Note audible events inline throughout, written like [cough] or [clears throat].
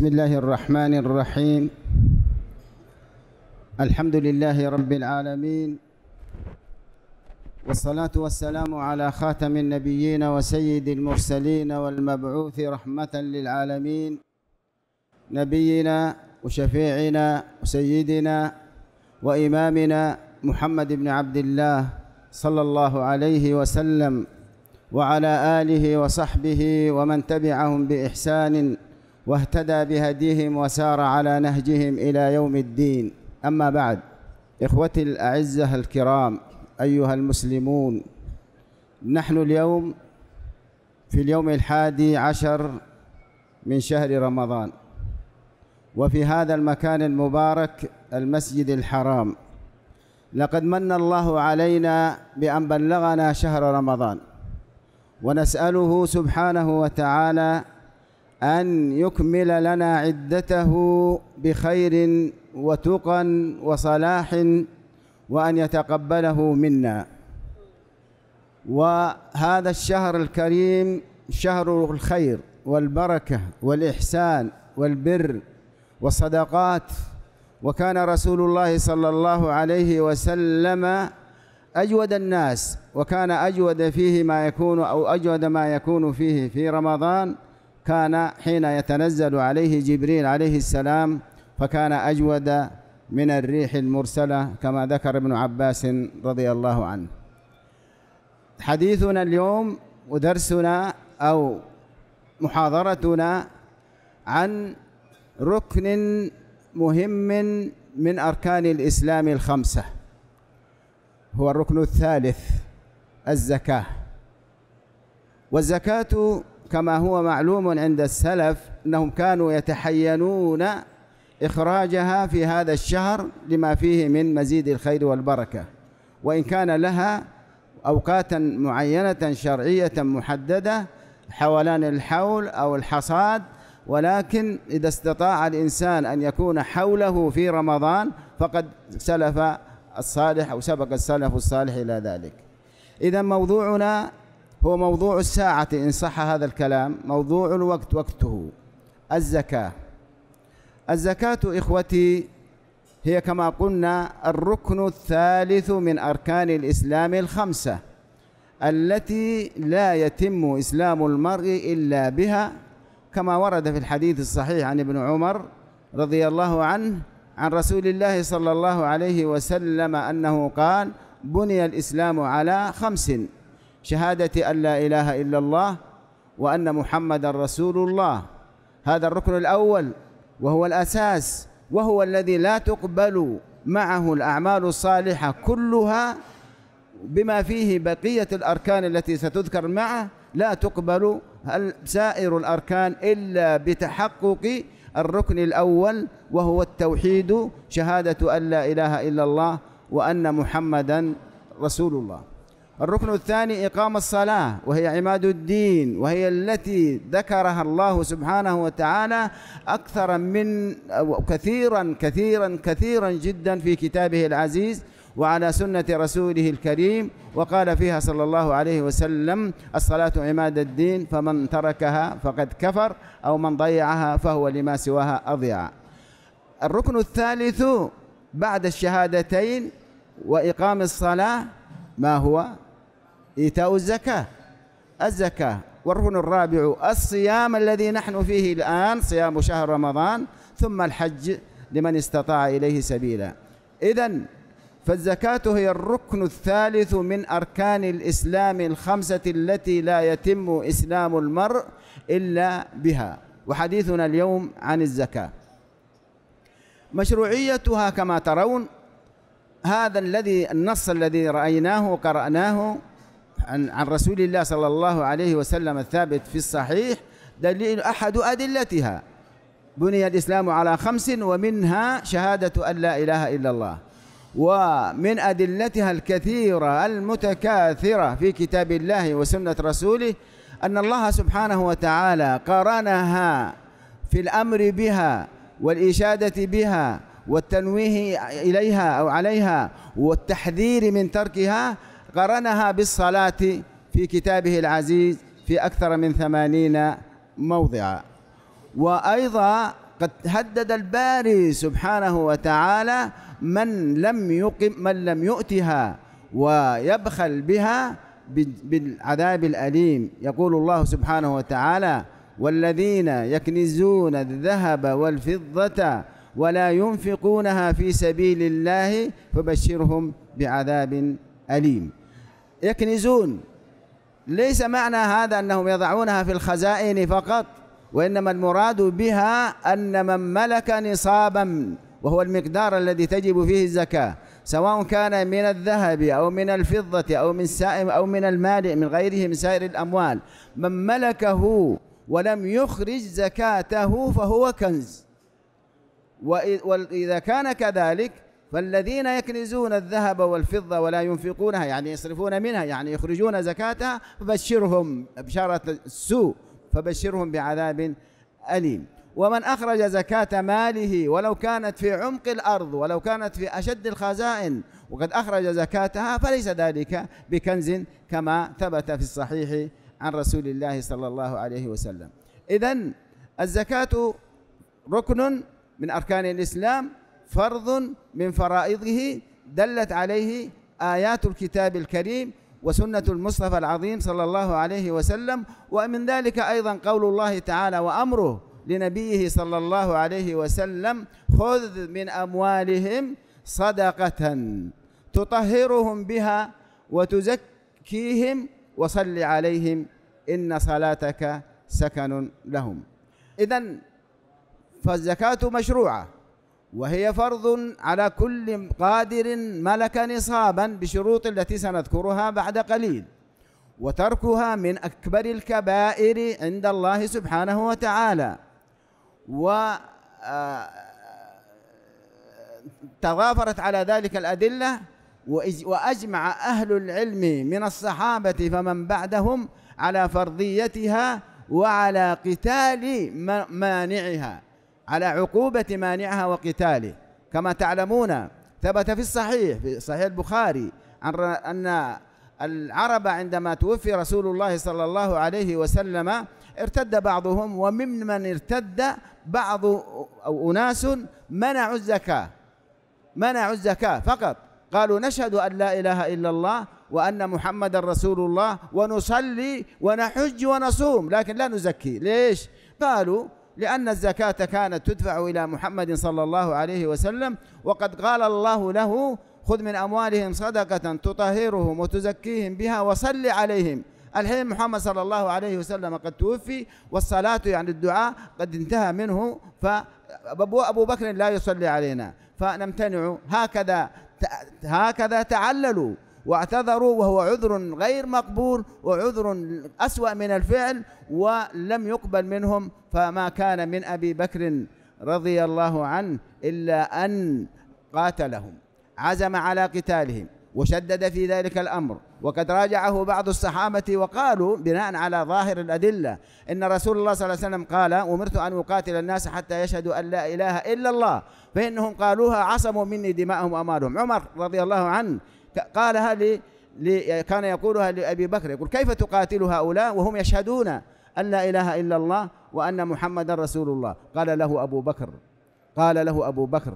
بسم الله الرحمن الرحيم الحمد لله رب العالمين والصلاة والسلام على خاتم النبيين وسيد المرسلين والمبعوث رحمة للعالمين نبينا وشفيعنا وسيدنا وإمامنا محمد بن عبد الله صلى الله عليه وسلم وعلى آله وصحبه ومن تبعهم بإحسان واهتدى بهديهم وسار على نهجهم إلى يوم الدين أما بعد إخوتي الأعزة الكرام أيها المسلمون نحن اليوم في اليوم الحادي عشر من شهر رمضان وفي هذا المكان المبارك المسجد الحرام لقد من الله علينا بأن بلغنا شهر رمضان ونسأله سبحانه وتعالى أن يكمل لنا عدته بخير وتقى وصلاح وأن يتقبله منا وهذا الشهر الكريم شهر الخير والبركة والإحسان والبر والصدقات وكان رسول الله صلى الله عليه وسلم أجود الناس وكان أجود فيه ما يكون أو أجود ما يكون فيه في رمضان كان حين يتنزل عليه جبريل عليه السلام فكان أجود من الريح المرسلة كما ذكر ابن عباس رضي الله عنه حديثنا اليوم ودرسنا أو محاضرتنا عن ركن مهم من أركان الإسلام الخمسة هو الركن الثالث الزكاة والزكاة كما هو معلوم عند السلف أنهم كانوا يتحينون إخراجها في هذا الشهر لما فيه من مزيد الخير والبركة وإن كان لها أوقات معينة شرعية محددة حولان الحول أو الحصاد ولكن إذا استطاع الإنسان أن يكون حوله في رمضان فقد سلف الصالح أو سبق السلف الصالح إلى ذلك إذا موضوعنا هو موضوع الساعة إن صح هذا الكلام موضوع الوقت وقته الزكاة الزكاة إخوتي هي كما قلنا الركن الثالث من أركان الإسلام الخمسة التي لا يتم إسلام المرء إلا بها كما ورد في الحديث الصحيح عن ابن عمر رضي الله عنه عن رسول الله صلى الله عليه وسلم أنه قال بني الإسلام على خمس شهادة أن لا إله إلا الله وأن محمد رسول الله هذا الركن الأول وهو الأساس وهو الذي لا تقبل معه الأعمال الصالحة كلها بما فيه بقية الأركان التي ستذكر معه لا تقبل سائر الأركان إلا بتحقق الركن الأول وهو التوحيد شهادة أن لا إله إلا الله وأن محمدا رسول الله الركن الثاني إقام الصلاة وهي عماد الدين وهي التي ذكرها الله سبحانه وتعالى أكثر من كثيرا كثيرا كثيرا جدا في كتابه العزيز وعلى سنة رسوله الكريم وقال فيها صلى الله عليه وسلم الصلاة عماد الدين فمن تركها فقد كفر أو من ضيعها فهو لما سواها أضيع الركن الثالث بعد الشهادتين وإقام الصلاة ما هو إيتاء الزكاة الزكاة والركن الرابع الصيام الذي نحن فيه الآن صيام شهر رمضان ثم الحج لمن استطاع إليه سبيلا إذا فالزكاة هي الركن الثالث من أركان الإسلام الخمسة التي لا يتم إسلام المرء إلا بها وحديثنا اليوم عن الزكاة مشروعيتها كما ترون هذا الذي النص الذي رأيناه وقرأناه عن عن رسول الله صلى الله عليه وسلم الثابت في الصحيح دليل أحد أدلتها بني الإسلام على خمس ومنها شهادة أن لا إله إلا الله ومن أدلتها الكثيرة المتكاثرة في كتاب الله وسنة رسوله أن الله سبحانه وتعالى قرنها في الأمر بها والإشادة بها والتنويه إليها أو عليها والتحذير من تركها قرنها بالصلاة في كتابه العزيز في أكثر من ثمانين موضعا وأيضا قد هدد الباري سبحانه وتعالى من لم يقم من لم يؤتها ويبخل بها بالعذاب الأليم يقول الله سبحانه وتعالى والذين يكنزون الذهب والفضة ولا ينفقونها في سبيل الله فبشرهم بعذاب أليم يكنزون ليس معنى هذا أنهم يضعونها في الخزائن فقط وإنما المراد بها أن من ملك نصابا وهو المقدار الذي تجب فيه الزكاة سواء كان من الذهب أو من الفضة أو من سائر أو من المال من غيره من سائر الأموال من ملكه ولم يخرج زكاته فهو كنز وإذا كان كذلك فالذين يكنزون الذهب والفضة ولا ينفقونها يعني يصرفون منها يعني يخرجون زكاتها فبشرهم بشارة السوء فبشرهم بعذاب أليم ومن أخرج زكاة ماله ولو كانت في عمق الأرض ولو كانت في أشد الخزائن وقد أخرج زكاتها فليس ذلك بكنز كما ثبت في الصحيح عن رسول الله صلى الله عليه وسلم إذا الزكاة ركن من أركان الإسلام فرض من فرائضه دلت عليه آيات الكتاب الكريم وسنة المصطفى العظيم صلى الله عليه وسلم ومن ذلك أيضا قول الله تعالى وأمره لنبيه صلى الله عليه وسلم خذ من أموالهم صدقة تطهرهم بها وتزكيهم وصل عليهم إن صلاتك سكن لهم إذا فالزكاة مشروعة وهي فرض على كل قادر ملك نصابا بشروط التي سنذكرها بعد قليل وتركها من أكبر الكبائر عند الله سبحانه وتعالى و آه، تضافرت على ذلك الأدلة وأجمع أهل العلم من الصحابة فمن بعدهم على فرضيتها وعلى قتال مانعها على عقوبة مانعها وقتاله كما تعلمون ثبت في الصحيح في صحيح البخاري عن أن العرب عندما توفي رسول الله صلى الله عليه وسلم ارتد بعضهم وممن ارتد بعض أو أناس منعوا الزكاة منعوا الزكاة فقط قالوا نشهد أن لا إله إلا الله وأن محمد رسول الله ونصلي ونحج ونصوم لكن لا نزكي ليش؟ قالوا لأن الزكاة كانت تدفع إلى محمد صلى الله عليه وسلم وقد قال الله له خذ من أموالهم صدقة تطهرهم وتزكيهم بها وصل عليهم الحين محمد صلى الله عليه وسلم قد توفي والصلاة يعني الدعاء قد انتهى منه فأبو أبو بكر لا يصلي علينا فنمتنع هكذا هكذا تعللوا واعتذروا وهو عذر غير مقبول وعذر أسوأ من الفعل ولم يقبل منهم فما كان من أبي بكر رضي الله عنه إلا أن قاتلهم عزم على قتالهم وشدد في ذلك الأمر وقد راجعه بعض الصحابة وقالوا بناء على ظاهر الأدلة إن رسول الله صلى الله عليه وسلم قال أمرت أن أقاتل الناس حتى يشهدوا أن لا إله إلا الله فإنهم قالوها عصموا مني دماءهم وأموالهم عمر رضي الله عنه قالها ل كان يقولها لأبي بكر يقول كيف تقاتل هؤلاء وهم يشهدون أن لا إله إلا الله وأن محمدا رسول الله قال له أبو بكر قال له أبو بكر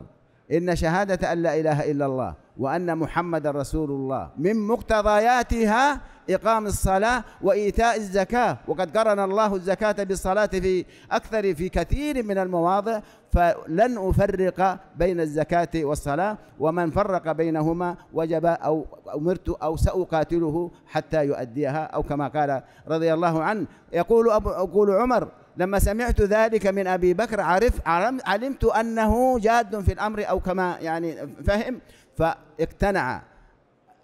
إن شهادة أن لا إله إلا الله وأن محمد رسول الله من مقتضياتها إقام الصلاة وإيتاء الزكاة وقد قرن الله الزكاة بالصلاة في أكثر في كثير من المواضع فلن أفرق بين الزكاة والصلاة ومن فرق بينهما وجب أو أمرت أو سأقاتله حتى يؤديها أو كما قال رضي الله عنه يقول أبو يقول عمر لما سمعت ذلك من أبي بكر عرف علمت أنه جاد في الأمر أو كما يعني فهم فاقتنع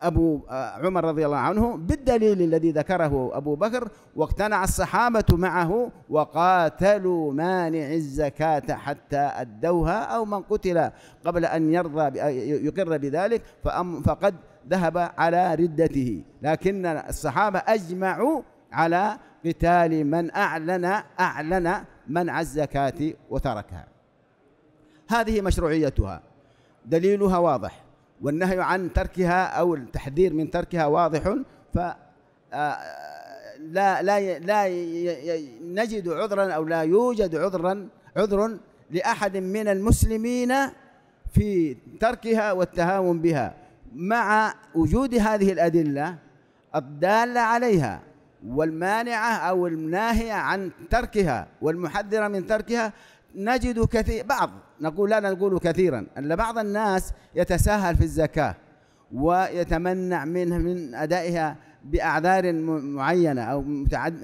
أبو آه، عمر رضي الله عنه بالدليل الذي ذكره أبو بكر واقتنع الصحابة معه وقاتلوا مانع الزكاة حتى أدوها أو من قتل قبل أن يرضى يقر بذلك فقد ذهب على ردته لكن الصحابة أجمعوا على قتال من أعلن أعلن منع الزكاة وتركها هذه مشروعيتها دليلها واضح والنهي عن تركها أو التحذير من تركها واضح ف آه، لا لا لا نجد عذرا او لا يوجد عذرا عذر لاحد من المسلمين في تركها والتهاون بها مع وجود هذه الادله الداله عليها والمانعة أو الناهية عن تركها والمحذرة من تركها نجد كثير بعض نقول لا نقول كثيرا أن بعض الناس يتساهل في الزكاة ويتمنع منها من أدائها بأعذار معينة أو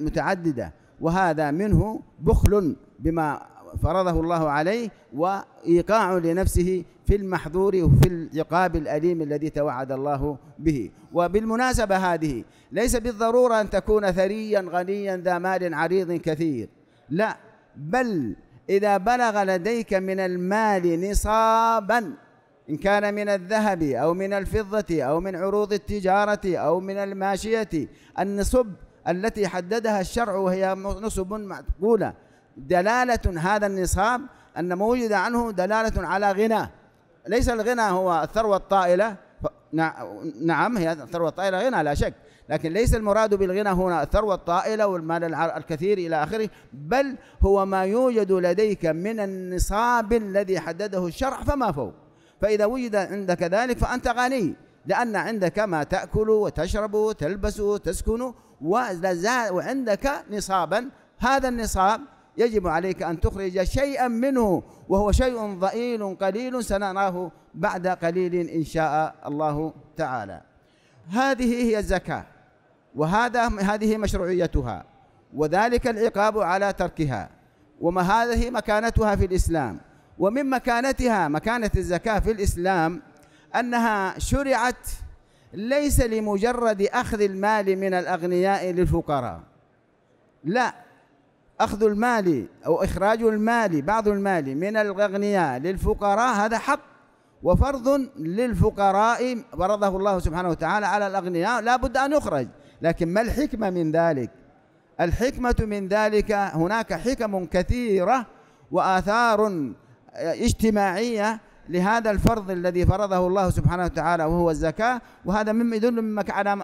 متعددة وهذا منه بخل بما فرضه الله عليه وإيقاع لنفسه في المحظور وفي العقاب الأليم الذي توعد الله به وبالمناسبة هذه ليس بالضرورة أن تكون ثريا غنيا ذا مال عريض كثير لا بل إذا بلغ لديك من المال نصابا إن كان من الذهب أو من الفضة أو من عروض التجارة أو من الماشية النصب التي حددها الشرع وهي نصب معقولة دلالة هذا النصاب أن ما وجد عنه دلالة على غنى ليس الغنى هو الثروة الطائلة نعم هي الثروة الطائلة غنى لا شك لكن ليس المراد بالغنى هنا الثروة الطائلة والمال الكثير إلى آخره بل هو ما يوجد لديك من النصاب الذي حدده الشرع فما فوق فإذا وجد عندك ذلك فأنت غني لأن عندك ما تأكل وتشرب وتلبس وتسكن وعندك نصابا هذا النصاب يجب عليك أن تخرج شيئا منه وهو شيء ضئيل قليل سنراه بعد قليل إن شاء الله تعالى هذه هي الزكاة وهذا هذه مشروعيتها وذلك العقاب على تركها وما هذه مكانتها في الإسلام ومن مكانتها مكانة الزكاة في الإسلام أنها شرعت ليس لمجرد أخذ المال من الأغنياء للفقراء لا أخذ المال أو إخراج المال بعض المال من الأغنياء للفقراء هذا حق وفرض للفقراء فرضه الله سبحانه وتعالى على الأغنياء لا بد أن يخرج لكن ما الحكمة من ذلك الحكمة من ذلك هناك حكم كثيرة وآثار اجتماعية لهذا الفرض الذي فرضه الله سبحانه وتعالى وهو الزكاة وهذا مما يدل من,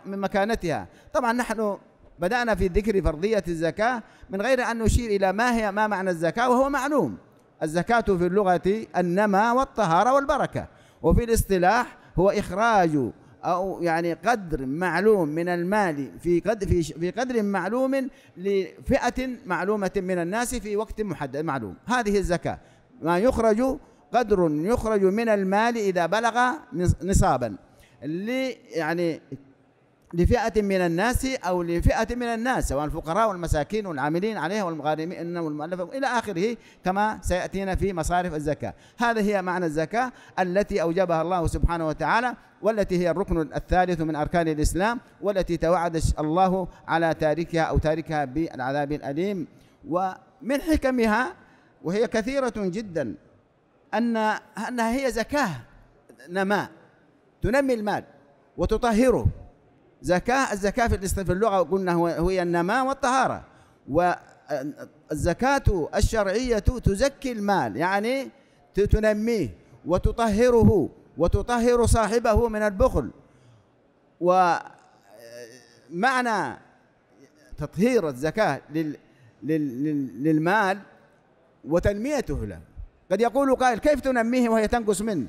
من مكانتها طبعا نحن بدأنا في ذكر فرضية الزكاة من غير أن نشير إلى ما هي ما معنى الزكاة وهو معلوم الزكاة في اللغة النمى والطهارة والبركة وفي الاصطلاح هو إخراج أو يعني قدر معلوم من المال في قدر في, في قدر معلوم لفئة معلومة من الناس في وقت محدد معلوم هذه الزكاة ما يخرج قدر يخرج من المال إذا بلغ نصابا يعني لفئة من الناس أو لفئة من الناس سواء الفقراء والمساكين والعاملين عليها والمغارمين والمؤلفة إلى آخره كما سيأتينا في مصارف الزكاة هذه هي معنى الزكاة التي أوجبها الله سبحانه وتعالى والتي هي الركن الثالث من أركان الإسلام والتي توعد الله على تاركها أو تاركها بالعذاب الأليم ومن حكمها وهي كثيرة جدا أن أنها هي زكاة نماء تنمي المال وتطهره زكاة الزكاة في اللغة قلنا هي النماء والطهارة والزكاة آه، الشرعية تزكي المال يعني تنميه وتطهره وتطهر صاحبه من البخل ومعنى آه، تطهير الزكاة للمال وتنميته له قد يقول قائل كيف تنميه وهي تنقص منه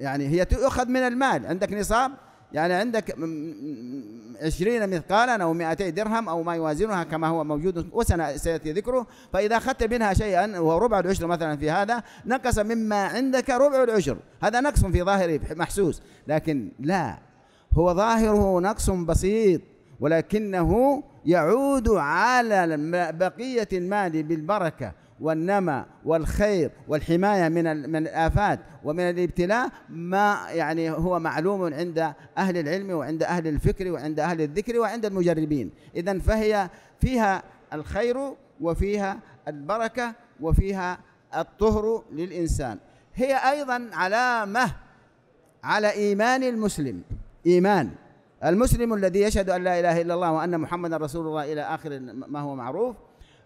يعني هي تؤخذ من المال عندك نصاب يعني عندك 20 مثقالا او 200 درهم او ما يوازنها كما هو موجود وسنة سياتي ذكره فاذا اخذت منها شيئا وربع العشر مثلا في هذا نقص مما عندك ربع العشر هذا نقص في ظاهره محسوس لكن لا هو ظاهره نقص بسيط ولكنه يعود على بقيه المال بالبركه والنمى والخير والحماية من من الآفات ومن الابتلاء ما يعني هو معلوم عند أهل العلم وعند أهل الفكر وعند أهل الذكر وعند المجربين إذا فهي فيها الخير وفيها البركة وفيها الطهر للإنسان هي أيضا علامة على إيمان المسلم إيمان المسلم الذي يشهد أن لا إله إلا الله وأن محمدا رسول الله إلى آخر ما هو معروف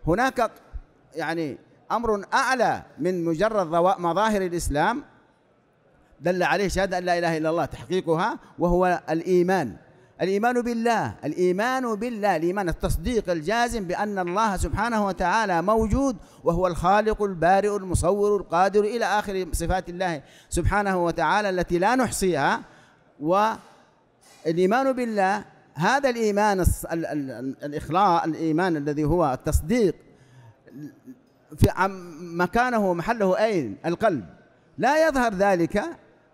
هناك يعني أمر أعلى من مجرد مظاهر الإسلام دل عليه شهادة أن لا إله إلا الله تحقيقها وهو الإيمان الإيمان بالله الإيمان بالله الإيمان التصديق الجازم بأن الله سبحانه وتعالى موجود وهو الخالق البارئ المصور القادر إلى آخر صفات الله سبحانه وتعالى التي لا نحصيها والإيمان بالله هذا الإيمان الإخلاء الإيمان الذي هو التصديق في مكانه ومحله أين القلب لا يظهر ذلك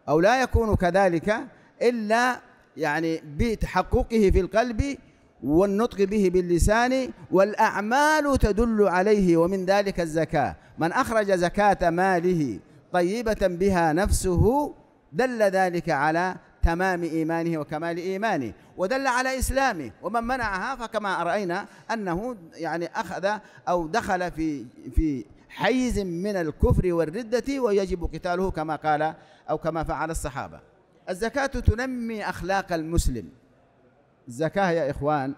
أو لا يكون كذلك إلا يعني بتحققه في القلب والنطق به باللسان والأعمال تدل عليه ومن ذلك الزكاة من أخرج زكاة ماله طيبة بها نفسه دل ذلك على تمام إيمانه وكمال إيمانه ودل على إسلامه ومن منعها فكما رأينا أنه يعني أخذ أو دخل في في حيز من الكفر والردة ويجب قتاله كما قال أو كما فعل الصحابة الزكاة تنمي أخلاق المسلم الزكاة يا إخوان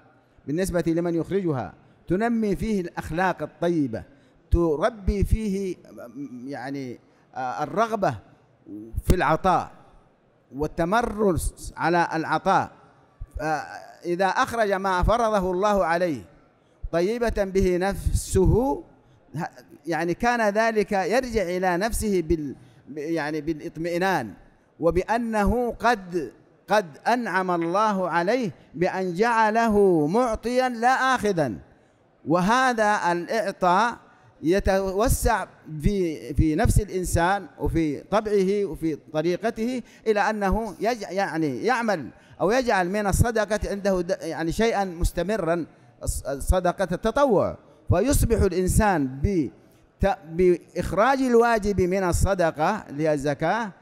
بالنسبة لمن يخرجها تنمي فيه الأخلاق الطيبة تربي فيه يعني آه، الرغبة في العطاء والتمرس على العطاء إذا أخرج ما فرضه الله عليه طيبة به نفسه يعني كان ذلك يرجع إلى نفسه بال يعني بالإطمئنان وبأنه قد قد أنعم الله عليه بأن جعله معطيا لا آخذا وهذا الإعطاء يتوسع في في نفس الانسان وفي طبعه وفي طريقته الى انه يعني يعمل او يجعل من الصدقه عنده يعني شيئا مستمرا صدقه التطوع فيصبح الانسان ب بإخراج الواجب من الصدقة للزكاة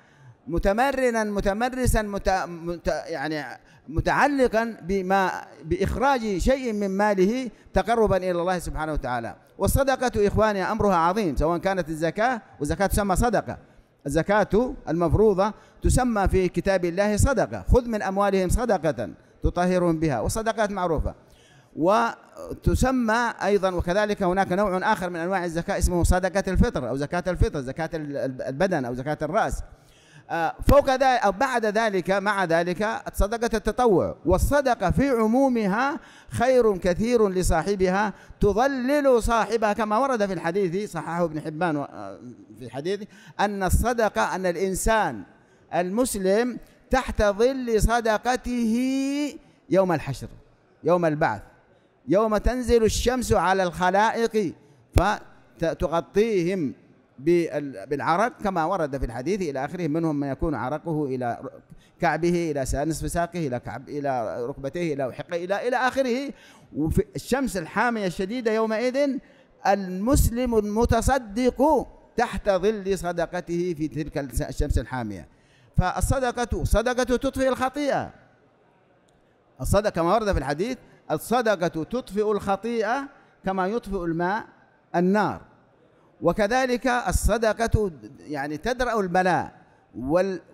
متمرنا متمرسا مت... مت... يعني متعلقا بما بإخراج شيء من ماله تقربا إلى الله سبحانه وتعالى والصدقة إخواني أمرها عظيم سواء كانت الزكاة والزكاة تسمى صدقة الزكاة المفروضة تسمى في كتاب الله صدقة خذ من أموالهم صدقة تطهرهم بها والصدقات معروفة وتسمى أيضا وكذلك هناك نوع آخر من أنواع الزكاة اسمه صدقة الفطر أو زكاة الفطر زكاة البدن أو زكاة الرأس فوق ذلك أو بعد ذلك مع ذلك صدقة التطوع والصدقة في عمومها خير كثير لصاحبها تضلل صاحبها كما ورد في الحديث صححه ابن حبان آه، في الحديث أن الصدقة أن الإنسان المسلم تحت ظل صدقته يوم الحشر يوم البعث يوم تنزل الشمس على الخلائق فتغطيهم بالعرق كما ورد في الحديث إلى آخره منهم من يكون عرقه إلى كعبه إلى نصف ساقه إلى كعب إلى ركبتيه إلى حقه إلى إلى آخره وفي الشمس الحامية الشديدة يومئذ المسلم المتصدق تحت ظل صدقته في تلك الشمس الحامية فالصدقة صدقة تطفئ الخطيئة الصدقة كما ورد في الحديث الصدقة تطفئ الخطيئة كما يطفئ الماء النار وكذلك الصدقة يعني تدرأ البلاء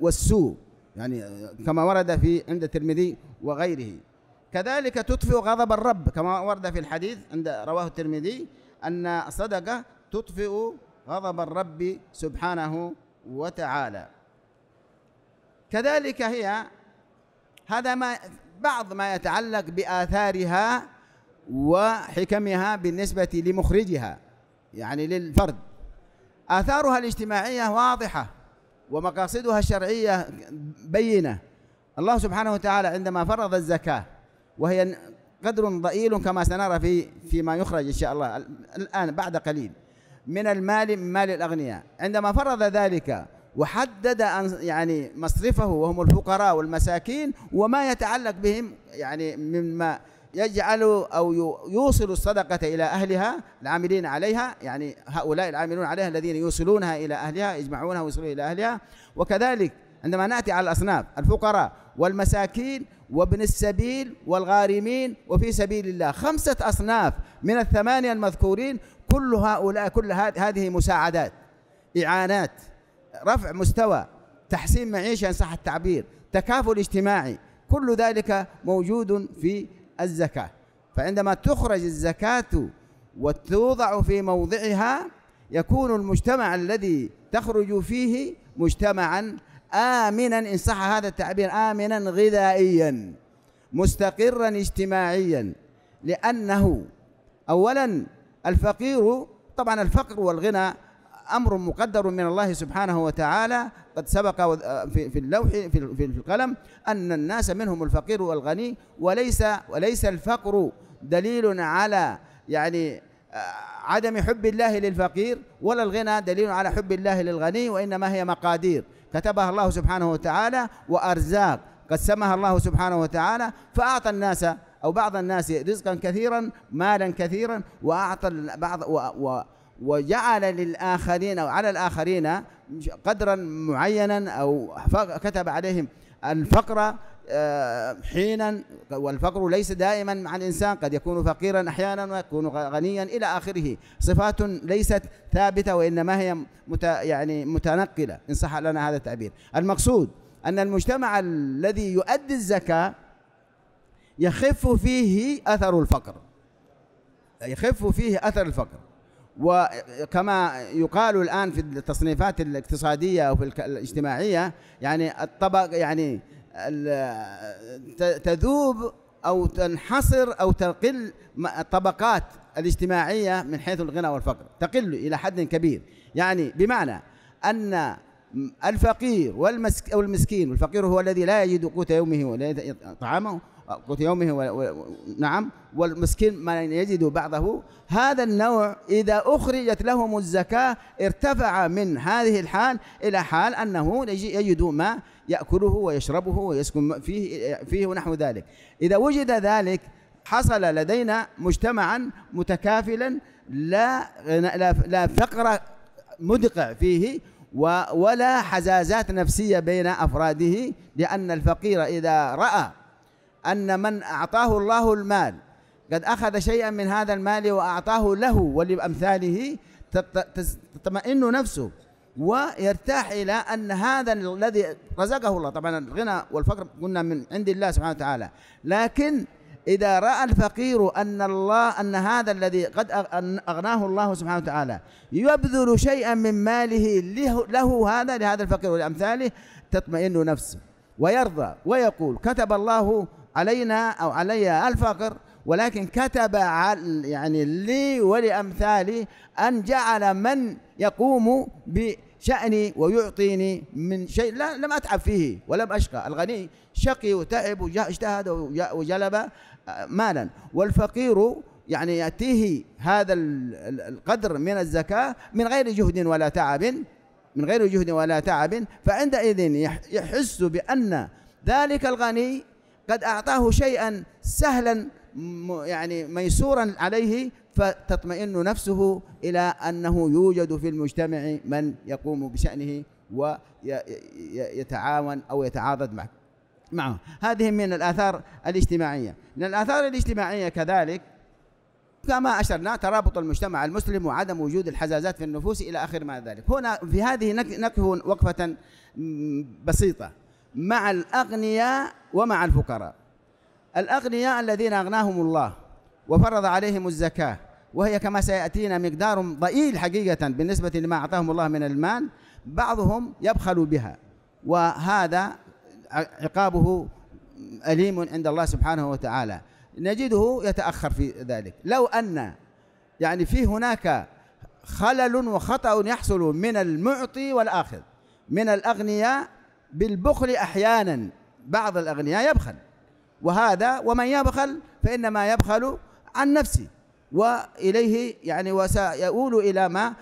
والسوء يعني كما ورد في عند الترمذي وغيره كذلك تطفئ غضب الرب كما ورد في الحديث عند رواه الترمذي أن الصدقة تطفئ غضب الرب سبحانه وتعالى كذلك هي هذا ما بعض ما يتعلق بآثارها وحكمها بالنسبة لمخرجها يعني للفرد آثارها الاجتماعية واضحة ومقاصدها الشرعية بينة الله سبحانه وتعالى عندما فرض الزكاة وهي قدر ضئيل كما سنرى في فيما يخرج إن شاء الله الآن بعد قليل من المال من مال الأغنياء عندما فرض ذلك وحدد أن يعني مصرفه وهم الفقراء والمساكين وما يتعلق بهم يعني مما يجعل أو يوصل الصدقة إلى أهلها العاملين عليها يعني هؤلاء العاملون عليها الذين يوصلونها إلى أهلها يجمعونها ويوصلونها إلى أهلها وكذلك عندما نأتي على الأصناف الفقراء والمساكين وابن السبيل والغارمين وفي سبيل الله خمسة أصناف من الثمانية المذكورين كل هؤلاء كل هذه مساعدات إعانات رفع مستوى تحسين معيشة إن صح التعبير تكافل اجتماعي كل ذلك موجود في الزكاة فعندما تخرج الزكاة وتوضع في موضعها يكون المجتمع الذي تخرج فيه مجتمعا آمنا إن صح هذا التعبير آمنا غذائيا مستقرا اجتماعيا لأنه أولا الفقير طبعا الفقر والغنى امر مقدر من الله سبحانه وتعالى قد سبق في اللوح في القلم ان الناس منهم الفقير والغني وليس وليس الفقر دليل على يعني آه، عدم حب الله للفقير ولا الغنى دليل على حب الله للغني وانما هي مقادير كتبها الله سبحانه وتعالى وارزاق قسمها الله سبحانه وتعالى فاعطى الناس او بعض الناس رزقا كثيرا مالا كثيرا واعطى بعض و و وجعل للآخرين أو على الآخرين قدرا معينا أو كتب عليهم الفقر آه، حينا والفقر ليس دائما مع الإنسان قد يكون فقيرا أحيانا ويكون غنيا إلى آخره صفات ليست ثابتة وإنما هي مت يعني متنقلة إن صح لنا هذا التعبير المقصود أن المجتمع الذي يؤدي الزكاة يخف فيه أثر الفقر يخف فيه أثر الفقر وكما يقال الآن في التصنيفات الاقتصادية أو في الاجتماعية يعني الطبق يعني تذوب أو تنحصر أو تقل الطبقات الاجتماعية من حيث الغنى والفقر تقل إلى حد كبير يعني بمعنى أن الفقير والمسك والمسكين والفقير هو الذي لا يجد قوت يومه ولا طعامه قوت يومه و... و... نعم والمسكين ما يجد بعضه هذا النوع إذا أخرجت لهم الزكاة ارتفع من هذه الحال إلى حال أنه يجد ما يأكله ويشربه ويسكن فيه فيه ونحو ذلك إذا وجد ذلك حصل لدينا مجتمعا متكافلا لا لا فقر مدقع فيه ولا حزازات نفسية بين أفراده لأن الفقير إذا رأى أن من أعطاه الله المال قد أخذ شيئا من هذا المال وأعطاه له ولأمثاله تطمئن نفسه ويرتاح إلى أن هذا الذي رزقه الله طبعا الغنى والفقر قلنا من عند الله سبحانه وتعالى لكن إذا رأى الفقير أن الله أن هذا الذي قد أغناه الله سبحانه وتعالى يبذل شيئا من ماله له, له هذا لهذا الفقير ولأمثاله تطمئن نفسه ويرضى ويقول كتب الله علينا أو علي الفقر ولكن كتب يعني لي ولأمثالي أن جعل من يقوم بشأني ويعطيني من شيء لا لم أتعب فيه ولم أشقى الغني شقي وتعب واجتهد وجلب آه، مالا والفقير يعني يأتيه هذا القدر من الزكاة من غير جهد ولا تعب من غير جهد ولا تعب فعندئذ يحس بأن ذلك الغني قد أعطاه شيئا سهلا يعني ميسورا عليه فتطمئن نفسه إلى أنه يوجد في المجتمع من يقوم بشأنه ويتعاون أو يتعاضد معه معه هذه من الآثار الاجتماعية من الآثار الاجتماعية كذلك كما أشرنا ترابط المجتمع المسلم وعدم وجود الحزازات في النفوس إلى آخر ما ذلك هنا في هذه نكهن وقفة بسيطة مع الأغنياء ومع الفقراء الأغنياء الذين أغناهم الله وفرض عليهم الزكاة وهي كما سيأتينا مقدار ضئيل حقيقة بالنسبة لما أعطاهم الله من المال بعضهم يبخل بها وهذا عقابه أليم عند الله سبحانه وتعالى نجده يتأخر في ذلك لو أن يعني في هناك خلل وخطأ يحصل من المعطي والآخذ من الأغنياء بالبخل أحيانا بعض الأغنياء يبخل وهذا ومن يبخل فإنما يبخل عن نفسه وإليه يعني وسيؤول إلى ما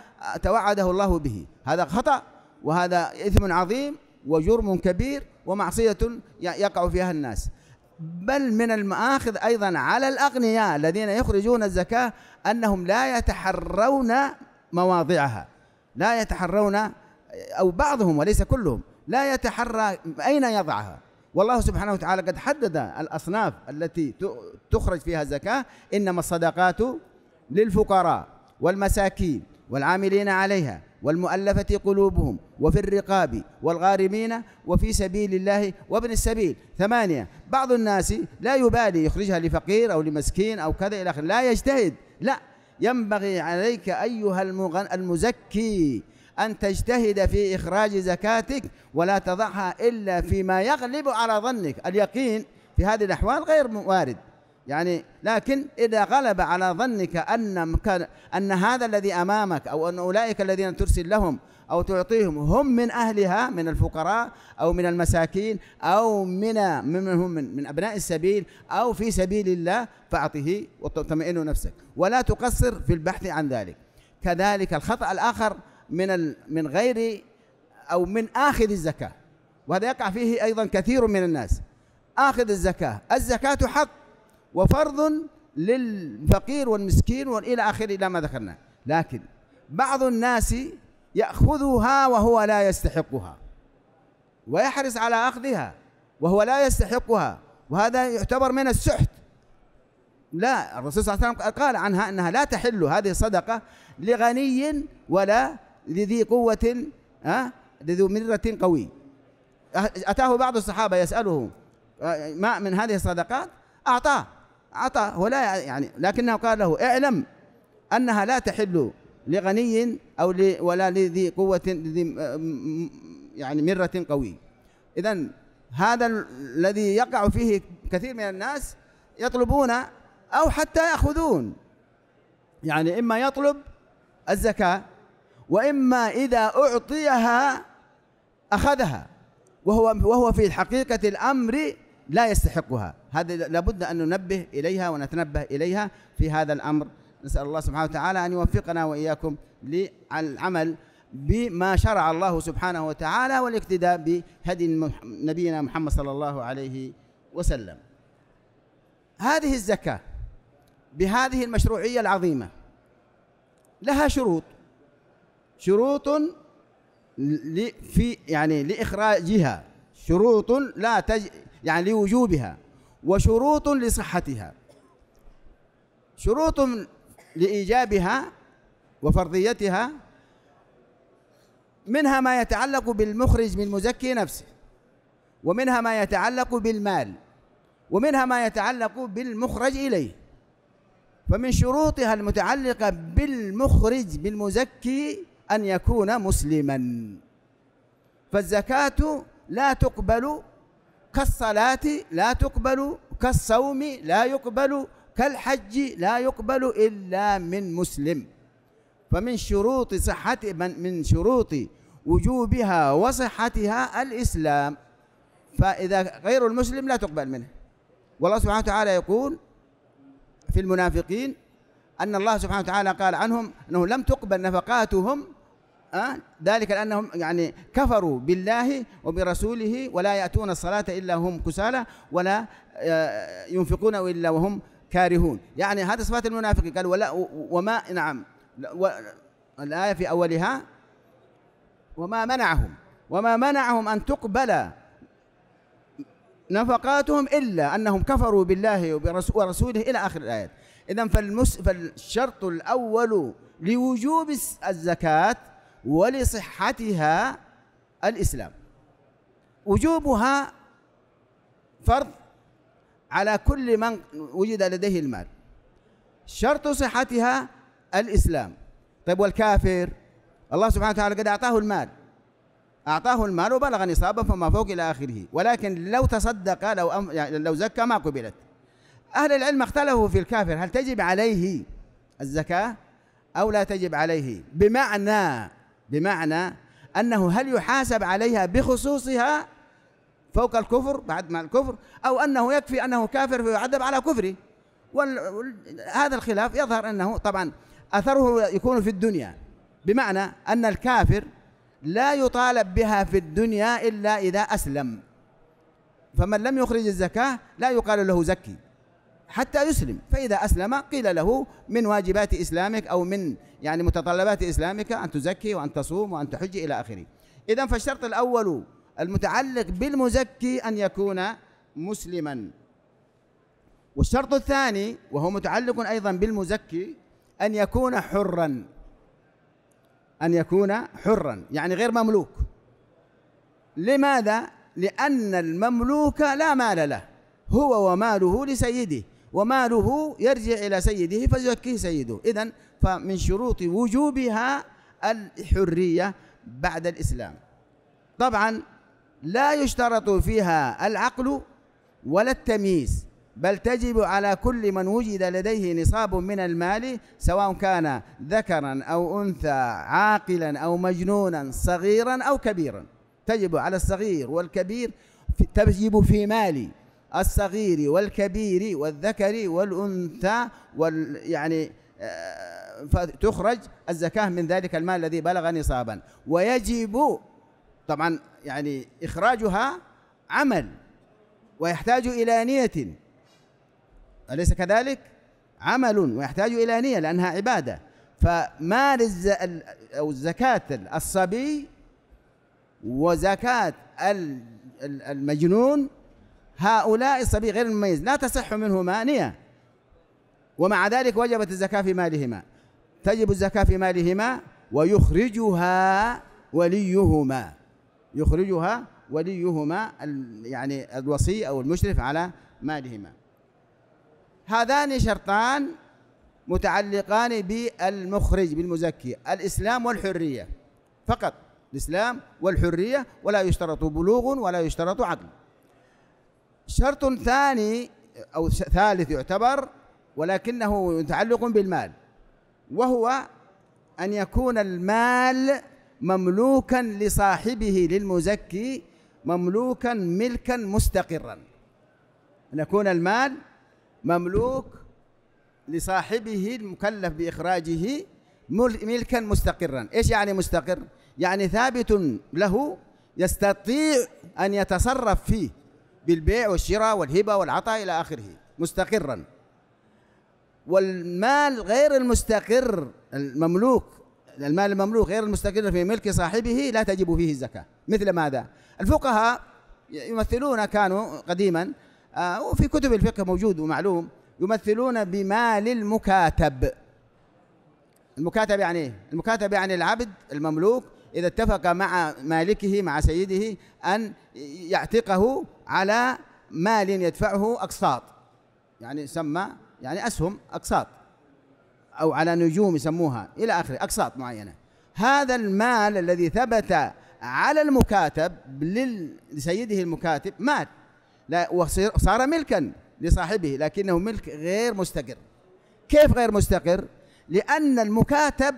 توعده الله به هذا خطأ وهذا إثم عظيم وجرم كبير ومعصية يقع فيها الناس بل من المآخذ أيضا على الأغنياء الذين يخرجون الزكاة أنهم لا يتحرون مواضعها لا يتحرون أو بعضهم وليس كلهم لا يتحرى أين يضعها والله سبحانه وتعالى قد حدد الأصناف التي تخرج فيها الزكاة إنما الصدقات للفقراء والمساكين والعاملين عليها والمؤلفة قلوبهم وفي الرقاب والغارمين وفي سبيل الله وابن السبيل ثمانية بعض الناس لا يبالي يخرجها لفقير أو لمسكين أو كذا إلى آخره لا يجتهد لا ينبغي عليك أيها المزكي أن تجتهد في إخراج زكاتك ولا تضعها إلا فيما يغلب على ظنك اليقين في هذه الأحوال غير وارد يعني لكن إذا غلب على ظنك أن أن هذا الذي أمامك أو أن أولئك الذين ترسل لهم أو تعطيهم هم من أهلها من الفقراء أو من المساكين أو من منهم من, من أبناء السبيل أو في سبيل الله فأعطه وتطمئن نفسك ولا تقصر في البحث عن ذلك كذلك الخطأ الآخر من من غير او من اخذ الزكاه وهذا يقع فيه ايضا كثير من الناس اخذ الزكاه الزكاه حق وفرض للفقير والمسكين والى اخره الى ما ذكرنا لكن بعض الناس ياخذها وهو لا يستحقها ويحرص على اخذها وهو لا يستحقها وهذا يعتبر من السحت لا الرسول صلى الله عليه وسلم قال عنها انها لا تحل هذه الصدقه لغني ولا لذي قوة ها لذو مرة قوي أتاه بعض الصحابة يسأله آه، ما من هذه الصدقات أعطاه أعطاه ولا يعني لكنه قال له اعلم أنها لا تحل لغني أو ولا لذي قوة لذي آه، يعني مرة قوي إذا هذا الذي يقع فيه كثير من الناس يطلبون أو حتى يأخذون يعني إما يطلب الزكاة وإما إذا أعطيها أخذها وهو وهو في حقيقة الأمر لا يستحقها هذا لابد أن ننبه إليها ونتنبه إليها في هذا الأمر نسأل الله سبحانه وتعالى أن يوفقنا وإياكم للعمل بما شرع الله سبحانه وتعالى والاقتداء بهدي نبينا محمد صلى الله عليه وسلم هذه الزكاة بهذه المشروعية العظيمة لها شروط شروط في يعني لإخراجها شروط لا تج يعني لوجوبها وشروط لصحتها شروط لإيجابها وفرضيتها منها ما يتعلق بالمخرج من مزكي نفسه ومنها ما يتعلق بالمال ومنها ما يتعلق بالمخرج إليه فمن شروطها المتعلقة بالمخرج بالمزكي أن يكون مسلما فالزكاة لا تقبل كالصلاة لا تقبل كالصوم لا يقبل كالحج لا يقبل إلا من مسلم فمن شروط صحة من, من شروط وجوبها وصحتها الإسلام فإذا غير المسلم لا تقبل منه والله سبحانه وتعالى يقول في المنافقين أن الله سبحانه وتعالى قال عنهم أنه لم تقبل نفقاتهم أه؟ ذلك لأنهم يعني كفروا بالله وبرسوله ولا يأتون الصلاة إلا هم كسالى ولا آه، ينفقون إلا وهم كارهون يعني هذه صفات المنافق قال ولا وما نعم الآية في أولها وما منعهم وما منعهم أن تقبل نفقاتهم إلا أنهم كفروا بالله وبرسوله إلى آخر الآيات إذا فالمس فالشرط الأول لوجوب الزكاة ولصحتها الإسلام وجوبها فرض على كل من وجد لديه المال شرط صحتها الإسلام طيب والكافر الله سبحانه وتعالى قد أعطاه المال أعطاه المال وبلغ نصابه فما فوق إلى آخره ولكن لو تصدق لو أم يعني لو زكى ما قبلت أهل العلم اختلفوا في الكافر هل تجب عليه الزكاة أو لا تجب عليه بمعنى بمعنى أنه هل يحاسب عليها بخصوصها فوق الكفر بعد ما الكفر أو أنه يكفي أنه كافر فيعذب على كفره وهذا الخلاف يظهر أنه طبعا أثره يكون في الدنيا بمعنى أن الكافر لا يطالب بها في الدنيا إلا إذا أسلم فمن لم يخرج الزكاة لا يقال له زكي حتى يسلم فإذا أسلم قيل له من واجبات إسلامك أو من يعني متطلبات إسلامك أن تزكي وأن تصوم وأن تحج إلى آخره إذا فالشرط الأول المتعلق بالمزكي أن يكون مسلما والشرط الثاني وهو متعلق أيضا بالمزكي أن يكون حرا أن يكون حرا يعني غير مملوك لماذا؟ لأن المملوك لا مال له هو وماله لسيده وماله يرجع إلى سيده فيزكيه سيده إذا فمن شروط وجوبها الحرية بعد الإسلام طبعا لا يشترط فيها العقل ولا التمييز بل تجب على كل من وجد لديه نصاب من المال سواء كان ذكرا أو أنثى عاقلا أو مجنونا صغيرا أو كبيرا تجب على الصغير والكبير تجب في مالي الصغير والكبير والذكر والأنثى وال يعني آه، فتخرج الزكاة من ذلك المال الذي بلغ نصابا ويجب طبعا يعني إخراجها عمل ويحتاج إلى نية أليس كذلك؟ عمل ويحتاج إلى نية لأنها عبادة فمال أو زكاة الصبي وزكاة المجنون هؤلاء الصبي غير المميز لا تصح منهما نية ومع ذلك وجبت الزكاة في مالهما تجب الزكاة في مالهما ويخرجها وليهما يخرجها وليهما يعني الوصي أو المشرف على مالهما هذان شرطان متعلقان بالمخرج بالمزكي الإسلام والحرية فقط الإسلام والحرية ولا يشترط بلوغ ولا يشترط عقل شرط ثاني أو ثالث يعتبر ولكنه متعلق بالمال وهو أن يكون المال مملوكا لصاحبه للمزكي مملوكا ملكا مستقرا أن يكون المال مملوك لصاحبه المكلف بإخراجه ملكا مستقرا إيش يعني مستقر؟ يعني ثابت له يستطيع أن يتصرف فيه بالبيع والشراء والهبة والعطاء إلى آخره مستقرا والمال غير المستقر المملوك المال المملوك غير المستقر في ملك صاحبه لا تجب فيه الزكاة مثل ماذا الفقهاء يمثلون كانوا قديما آه، وفي كتب الفقه موجود ومعلوم يمثلون بمال المكاتب المكاتب يعني ايه المكاتب يعني العبد المملوك إذا اتفق مع مالكه مع سيده أن يعتقه على مال يدفعه أقساط يعني سمى يعني أسهم أقساط أو على نجوم يسموها إلى آخره أقساط معينة هذا المال الذي ثبت على المكاتب لسيده المكاتب مات لا وصار ملكا لصاحبه لكنه ملك غير مستقر كيف غير مستقر لأن المكاتب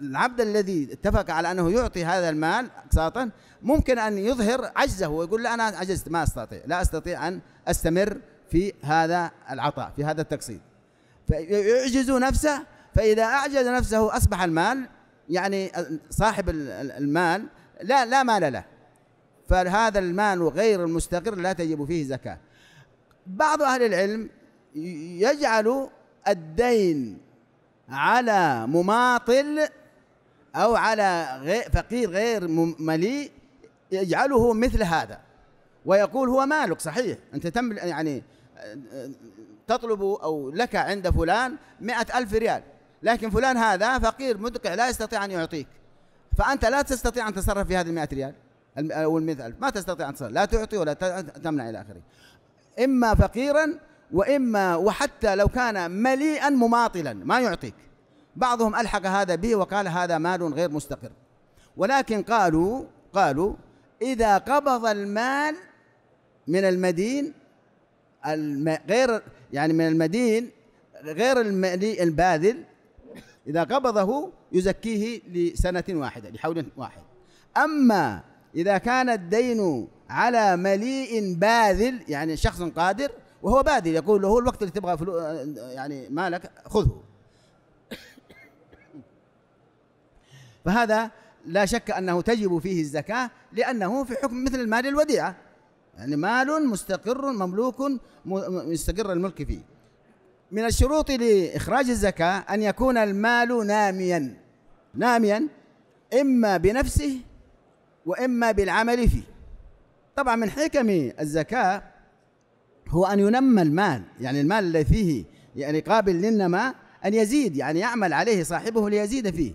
العبد الذي اتفق على أنه يعطي هذا المال أقساطا ممكن أن يظهر عجزه ويقول لا أنا عجزت ما أستطيع لا أستطيع أن أستمر في هذا العطاء في هذا التقسيط فيعجز نفسه فإذا أعجز نفسه أصبح المال يعني صاحب المال لا لا مال له فهذا المال غير المستقر لا تجب فيه زكاة بعض أهل العلم يجعل الدين على مماطل أو على غير فقير غير مليء يجعله مثل هذا ويقول هو مالك صحيح أنت تم يعني تطلب أو لك عند فلان مئة ألف ريال لكن فلان هذا فقير مدقع لا يستطيع أن يعطيك فأنت لا تستطيع أن تتصرف في هذه المئة ريال أو المئة ألف ما تستطيع أن تصرف لا تعطي ولا تمنع إلى آخره إما فقيرا وإما وحتى لو كان مليئا مماطلا ما يعطيك بعضهم ألحق هذا به وقال هذا مال غير مستقر ولكن قالوا قالوا إذا قبض المال من المدين غير يعني من المدين غير المالي الباذل إذا قبضه يزكيه لسنة واحدة لحول واحد أما إذا كان الدين على مليء باذل يعني شخص قادر وهو باذل يقول له الوقت اللي تبغى يعني مالك خذه فهذا لا شك أنه تجب فيه الزكاة لأنه في حكم مثل المال الوديعة يعني مال مستقر مملوك مستقر الملك فيه من الشروط لإخراج الزكاة أن يكون المال ناميا ناميا إما بنفسه وإما بالعمل فيه طبعا من حكم الزكاة هو أن ينمى المال يعني المال الذي فيه يعني قابل للنماء أن يزيد يعني يعمل عليه صاحبه ليزيد فيه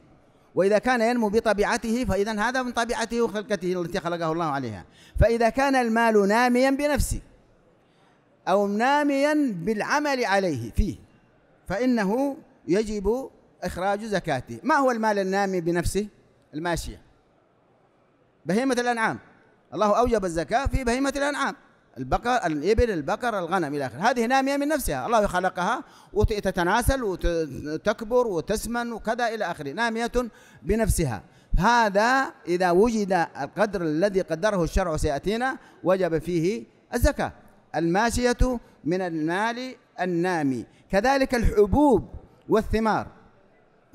وإذا كان ينمو بطبيعته فإذا هذا من طبيعته وخلقته التي خلقه الله عليها فإذا كان المال ناميا بنفسه أو ناميا بالعمل عليه فيه فإنه يجب إخراج زكاته ما هو المال النامي بنفسه الماشية بهيمة الأنعام الله أوجب الزكاة في بهيمة الأنعام البقر الإبل البقر الغنم إلى آخره هذه نامية من نفسها الله خلقها وتتناسل وتكبر وتسمن وكذا إلى آخره نامية بنفسها هذا إذا وجد القدر الذي قدره الشرع سيأتينا وجب فيه الزكاة الماشية من المال النامي كذلك الحبوب والثمار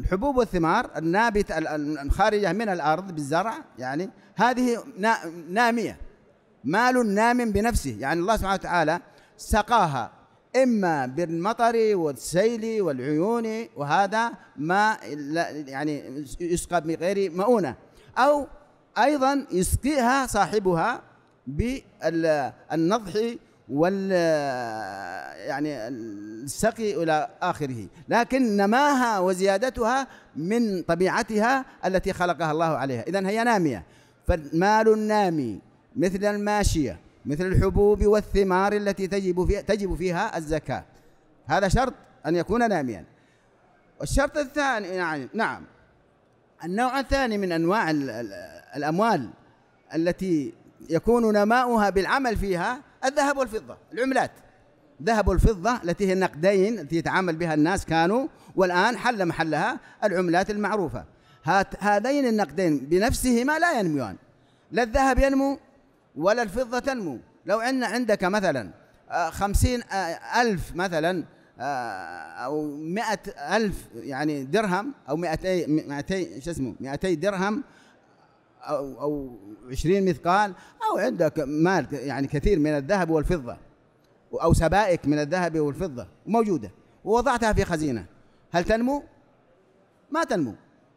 الحبوب والثمار النابتة الخارجة من الأرض بالزرع يعني هذه نامية مال نام بنفسه يعني الله سبحانه وتعالى سقاها إما بالمطر والسيل والعيون وهذا ما يعني يسقى بغير مؤونة أو أيضا يسقيها صاحبها بالنضح وال يعني السقي الى اخره، لكن نماها وزيادتها من طبيعتها التي خلقها الله عليها، اذا هي ناميه، فالمال النامي مثل الماشية مثل الحبوب والثمار التي تجب فيها تجب فيها الزكاة هذا شرط أن يكون ناميا والشرط الثاني يعني نعم النوع الثاني من أنواع الأموال التي يكون نماؤها بالعمل فيها الذهب والفضة العملات ذهب والفضة التي هي النقدين التي يتعامل بها الناس كانوا والآن حل محلها العملات المعروفة هات هذين النقدين بنفسهما لا ينميان لا الذهب ينمو ولا الفضة تنمو لو أن عندك مثلا آه، خمسين آه، ألف مثلا آه، أو مئة ألف يعني درهم أو مئتي مئتي شو اسمه مئتي درهم أو أو 20 مثقال أو عندك مال يعني كثير من الذهب والفضة أو سبائك من الذهب والفضة موجودة ووضعتها في خزينة هل تنمو؟ ما تنمو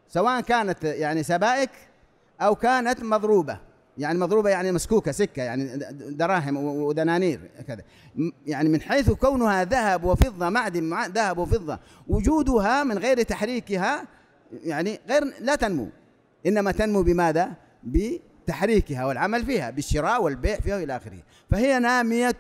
سواء كانت يعني سبائك أو كانت مضروبة يعني مضروبه يعني مسكوكه سكه يعني دراهم ودنانير كذا يعني من حيث كونها ذهب وفضه معدن ذهب وفضه وجودها من غير تحريكها يعني غير لا تنمو انما تنمو بماذا؟ بتحريكها والعمل فيها بالشراء والبيع فيها والى اخره فهي ناميه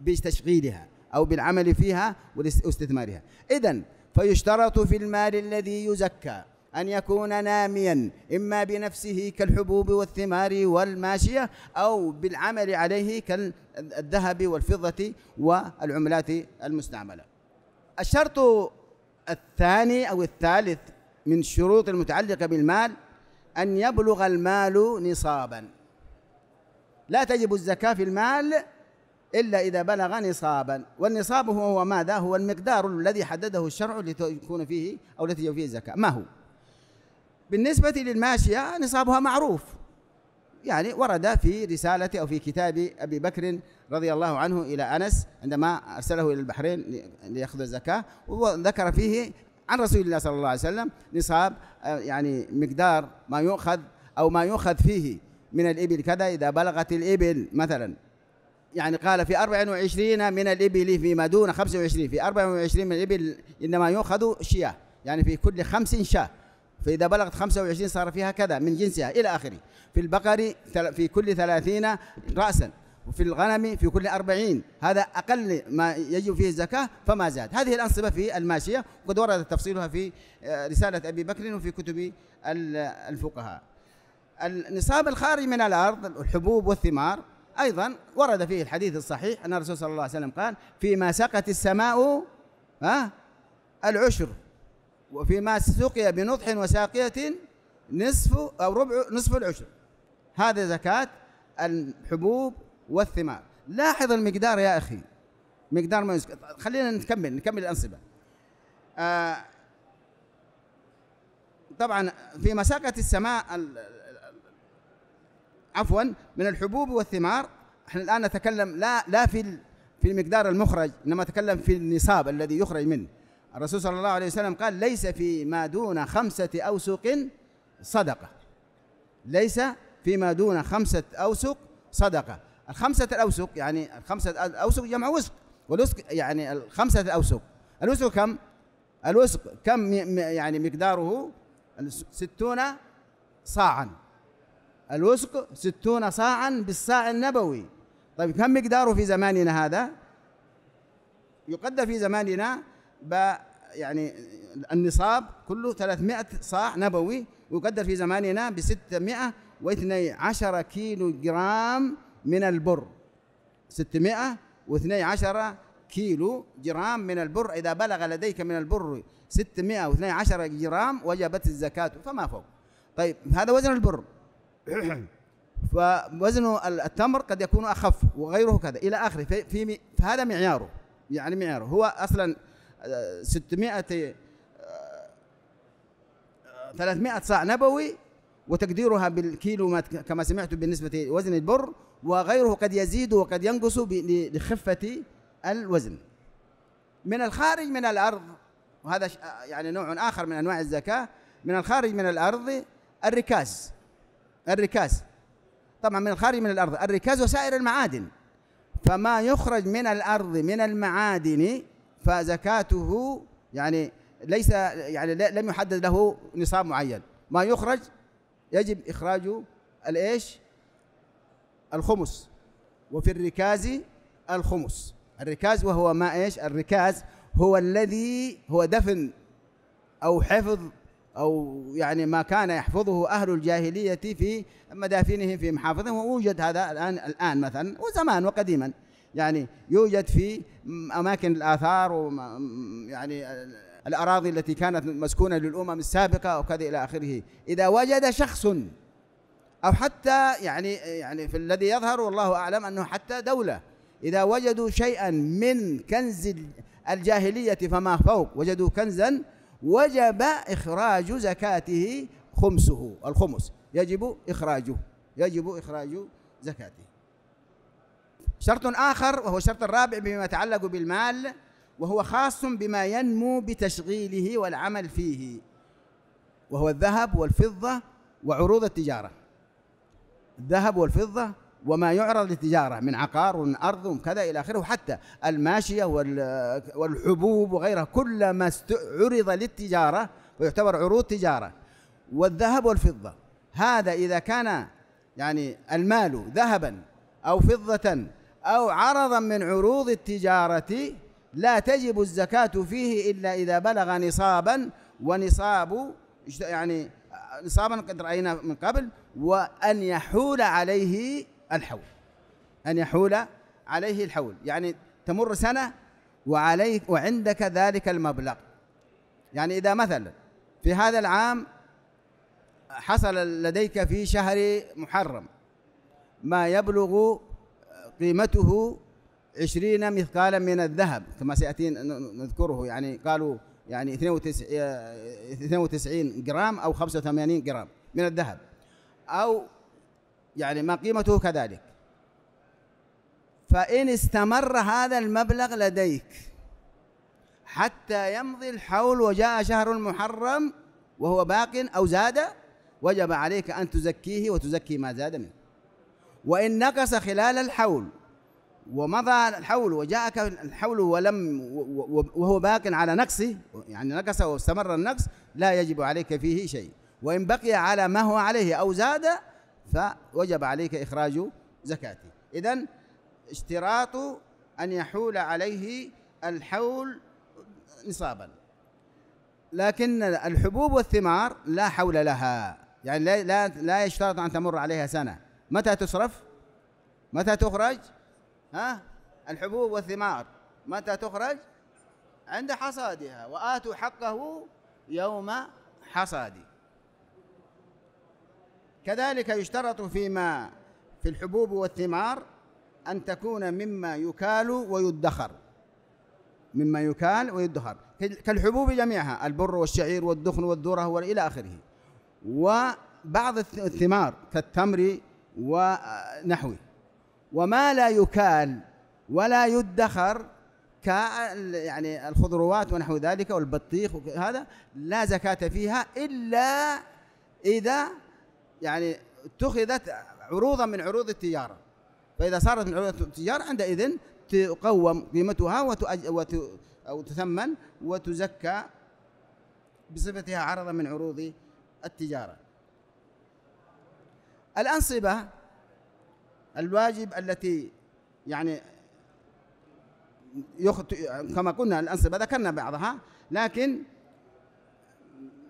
بتشغيلها او بالعمل فيها واستثمارها اذا فيشترط في المال الذي يزكى أن يكون ناميا إما بنفسه كالحبوب والثمار والماشية أو بالعمل عليه كالذهب والفضة والعملات المستعملة الشرط الثاني أو الثالث من الشروط المتعلقة بالمال أن يبلغ المال نصابا لا تجب الزكاة في المال إلا إذا بلغ نصابا والنصاب هو ماذا؟ هو المقدار الذي حدده الشرع لتكون فيه أو التي فيه الزكاة ما هو؟ بالنسبة للماشية نصابها معروف يعني ورد في رسالة أو في كتاب أبي بكر رضي الله عنه إلى أنس عندما أرسله إلى البحرين ليأخذ الزكاة وذكر فيه عن رسول الله صلى الله عليه وسلم نصاب آه، يعني مقدار ما يؤخذ أو ما يؤخذ فيه من الإبل كذا إذا بلغت الإبل مثلا يعني قال في 24 من الإبل فيما دون 25 في 24 من الإبل إنما يؤخذ شياه يعني في كل خمس شاه فإذا بلغت 25 صار فيها كذا من جنسها إلى آخره في البقر في كل 30 رأسا وفي الغنم في كل 40 هذا أقل ما يجب فيه الزكاة فما زاد هذه الأنصبة في الماشية وقد ورد تفصيلها في آه، رسالة أبي بكر وفي كتب الفقهاء النصاب الخارج من الأرض الحبوب والثمار أيضا ورد فيه الحديث الصحيح أن الرسول صلى الله عليه وسلم قال فيما سقت السماء ها العشر وفيما سقي بنضح وساقية نصف أو ربع نصف العشر هذا زكاة الحبوب والثمار لاحظ المقدار يا أخي مقدار ما يسقط خلينا نكمل نكمل الأنصبة آه طبعا في مساقة السماء عفوا من الحبوب والثمار احنا الآن نتكلم لا لا في في المقدار المخرج إنما نتكلم في النصاب الذي يخرج منه الرسول صلى الله عليه وسلم قال ليس فيما دون خمسة أوسق صدقة ليس فيما دون خمسة أوسق صدقة الخمسة الأوسق يعني الخمسة الأوسق جمع وسق والوسق يعني الخمسة الأوسق الوسق كم؟ الوسق كم يعني مقداره ستون صاعا الوسق ستون صاعا بالصاع النبوي طيب كم مقداره في زماننا هذا؟ يقدر في زماننا يعني النصاب كله 300 صاع نبوي ويقدر في زماننا ب 612 كيلو جرام من البر 612 كيلو جرام من البر إذا بلغ لديك من البر 612 جرام وجبت الزكاة فما فوق طيب هذا وزن البر [clears throat] فوزن التمر قد يكون أخف وغيره كذا إلى آخره في, في فهذا معياره يعني معياره هو أصلا 600 300 آه، صاع نبوي وتقديرها بالكيلو كما سمعت بالنسبة لوزن البر وغيره قد يزيد وقد ينقص لخفة الوزن من الخارج من الأرض وهذا آه، يعني نوع آخر من أنواع الزكاة من الخارج من الأرض الركاز الركاز طبعا من الخارج من الأرض الركاز وسائر المعادن فما يخرج من الأرض من المعادن فزكاته يعني ليس يعني لم يحدد له نصاب معين ما يخرج يجب إخراج الإيش الخمس وفي الركاز الخمس الركاز وهو ما إيش الركاز هو الذي هو دفن أو حفظ أو يعني ما كان يحفظه أهل الجاهلية في مدافنهم في محافظهم ووجد هذا الآن الآن مثلا وزمان وقديما يعني يوجد في أماكن الآثار ويعني الأراضي التي كانت مسكونة للأمم السابقة وكذا إلى آخره إذا وجد شخص أو حتى يعني يعني في الذي يظهر والله أعلم أنه حتى دولة إذا وجدوا شيئا من كنز الجاهلية فما فوق وجدوا كنزا وجب إخراج زكاته خمسه الخمس يجب إخراجه يجب إخراج زكاته شرط آخر وهو الشرط الرابع بما يتعلق بالمال وهو خاص بما ينمو بتشغيله والعمل فيه وهو الذهب والفضة وعروض التجارة الذهب والفضة وما يعرض للتجارة من عقار ومن أرض وكذا إلى آخره حتى الماشية والحبوب وغيرها كل ما عرض للتجارة ويعتبر عروض تجارة والذهب والفضة هذا إذا كان يعني المال ذهبا أو فضة أو عرضا من عروض التجارة لا تجب الزكاة فيه إلا إذا بلغ نصابا ونصاب يعني نصابا قد رأينا من قبل وأن يحول عليه الحول أن يحول عليه الحول يعني تمر سنة وعليك وعندك ذلك المبلغ يعني إذا مثلا في هذا العام حصل لديك في شهر محرم ما يبلغ قيمته عشرين مثقالا من الذهب كما سيأتي نذكره يعني قالوا يعني 92 آه، جرام أو 85 جرام من الذهب أو يعني ما قيمته كذلك فإن استمر هذا المبلغ لديك حتى يمضي الحول وجاء شهر المحرم وهو باق أو زاد وجب عليك أن تزكيه وتزكي ما زاد منه وإن نقص خلال الحول ومضى الحول وجاءك الحول ولم وهو باق على نقصه يعني نقص واستمر النقص لا يجب عليك فيه شيء وإن بقي على ما هو عليه أو زاد فوجب عليك إخراج زكاته إذا اشتراط أن يحول عليه الحول نصابا لكن الحبوب والثمار لا حول لها يعني لا لا, لا يشترط أن تمر عليها سنة متى تصرف متى تخرج ها الحبوب والثمار متى تخرج عند حصادها وآتوا حقه يوم حصاده كذلك يشترط فيما في الحبوب والثمار أن تكون مما يكال ويدخر مما يكال ويدخر كالحبوب جميعها البر والشعير والدخن والذرة وإلى آخره وبعض الثمار كالتمر ونحوه وما لا يكال ولا يدخر ك يعني الخضروات ونحو ذلك والبطيخ وهذا لا زكاة فيها إلا إذا يعني اتخذت عروضا من عروض التجارة فإذا صارت من عروض التجارة عندئذ تقوم قيمتها وتؤج... وت... أو تثمن وتزكى بصفتها عرضا من عروض التجارة الأنصبة الواجب التي يعني يخط كما قلنا الأنصبة ذكرنا بعضها لكن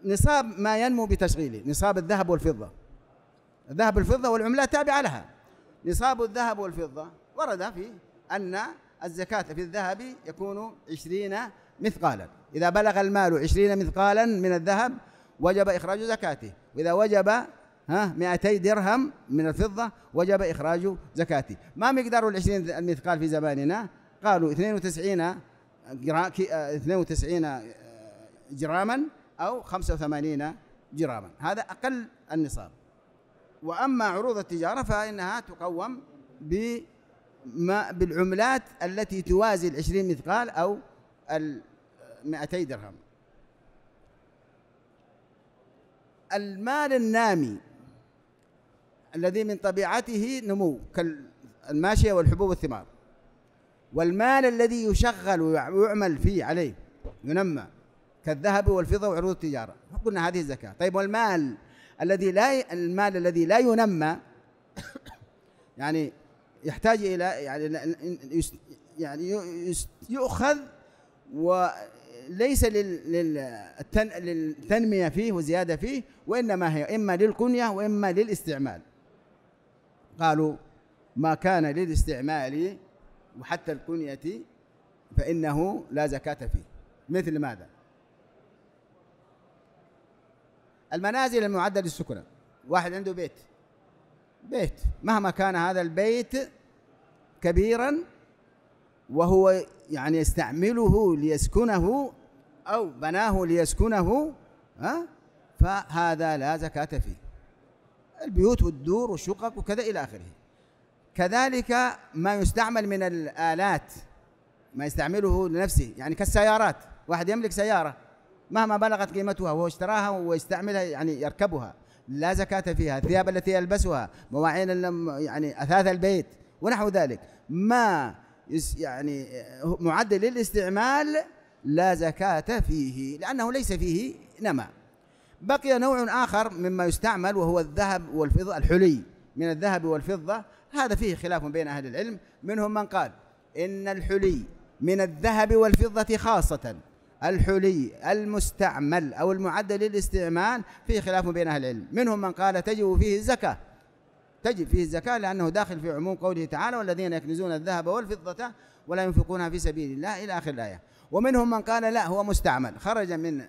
نصاب ما ينمو بتشغيله نصاب الذهب والفضة الذهب والفضة والعملات تابعة لها نصاب الذهب والفضة ورد في أن الزكاة في الذهب يكون عشرين مثقالا إذا بلغ المال عشرين مثقالا من الذهب وجب إخراج زكاته وإذا وجب ها 200 درهم من الفضة وجب إخراج زكاته ما مقدار ال 20 المثقال في زماننا قالوا 92 جرا... 92 جراما أو 85 جراما هذا أقل النصاب وأما عروض التجارة فإنها تقوم بما بالعملات التي توازي العشرين 20 مثقال أو المائتي 200 درهم المال النامي الذي من طبيعته نمو كالماشية والحبوب والثمار والمال الذي يشغل ويعمل فيه عليه ينمى كالذهب والفضة وعروض التجارة قلنا هذه الزكاة طيب والمال الذي لا المال الذي لا ينمى [coughs] يعني يحتاج إلى يعني يعني يؤخذ وليس للتنمية فيه وزيادة فيه وإنما هي إما للكنية وإما للاستعمال قالوا ما كان للاستعمال وحتى الكنية فإنه لا زكاة فيه مثل ماذا المنازل المعدة للسكنة واحد عنده بيت بيت مهما كان هذا البيت كبيرا وهو يعني يستعمله ليسكنه أو بناه ليسكنه ها فهذا لا زكاة فيه البيوت والدور والشقق وكذا إلى آخره كذلك ما يستعمل من الآلات ما يستعمله لنفسه يعني كالسيارات واحد يملك سيارة مهما بلغت قيمتها وهو اشتراها ويستعملها يعني يركبها لا زكاة فيها الثياب التي يلبسها مواعين يعني أثاث البيت ونحو ذلك ما يعني معدل للاستعمال لا زكاة فيه لأنه ليس فيه نمى بقي نوع آخر مما يستعمل وهو الذهب والفضة الحلي من الذهب والفضة هذا فيه خلاف بين أهل العلم منهم من قال إن الحلي من الذهب والفضة خاصة الحلي المستعمل أو المعدل للاستعمال فيه خلاف بين أهل العلم منهم من قال تجب فيه الزكاة تجب فيه الزكاة لأنه داخل في عموم قوله تعالى والذين يكنزون الذهب والفضة ولا ينفقونها في سبيل الله إلى آخر الآية ومنهم من قال لا هو مستعمل خرج من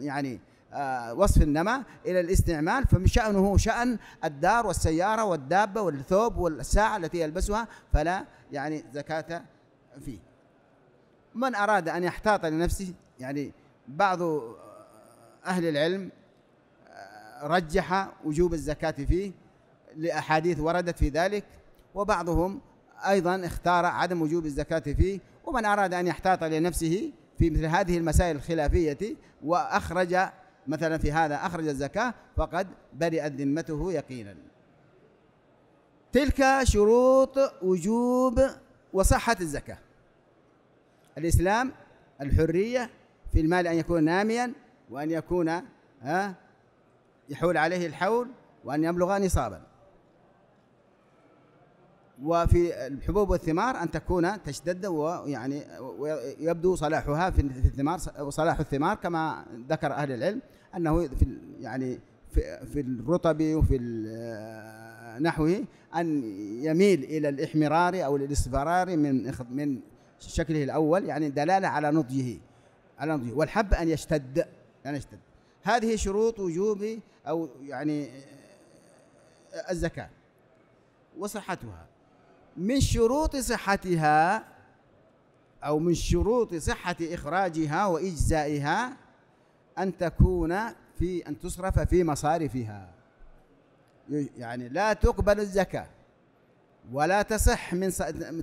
يعني آه، وصف النمى إلى الاستعمال فشأنه شأن الدار والسيارة والدابة والثوب والساعة التي يلبسها فلا يعني زكاة فيه من أراد أن يحتاط لنفسه يعني بعض أهل العلم آه، رجح وجوب الزكاة فيه لأحاديث وردت في ذلك وبعضهم أيضا اختار عدم وجوب الزكاة فيه ومن أراد أن يحتاط لنفسه في مثل هذه المسائل الخلافية وأخرج مثلا في هذا أخرج الزكاة فقد برئت ذمته يقينا تلك شروط وجوب وصحة الزكاة الإسلام الحرية في المال أن يكون ناميا وأن يكون يحول عليه الحول وأن يبلغ نصابا وفي الحبوب والثمار أن تكون تشتد ويعني ويبدو صلاحها في الثمار وصلاح الثمار كما ذكر أهل العلم انه في يعني في, في الرطب وفي آه، نحوه ان يميل الى الاحمرار او الاصفرار من من شكله الاول يعني دلاله على نضجه على نضجه والحب ان يشتد ان يشتد هذه شروط وجوب او يعني آه، الزكاه وصحتها من شروط صحتها او من شروط صحه اخراجها واجزائها أن تكون في أن تصرف في مصارفها يعني لا تقبل الزكاة ولا تصح من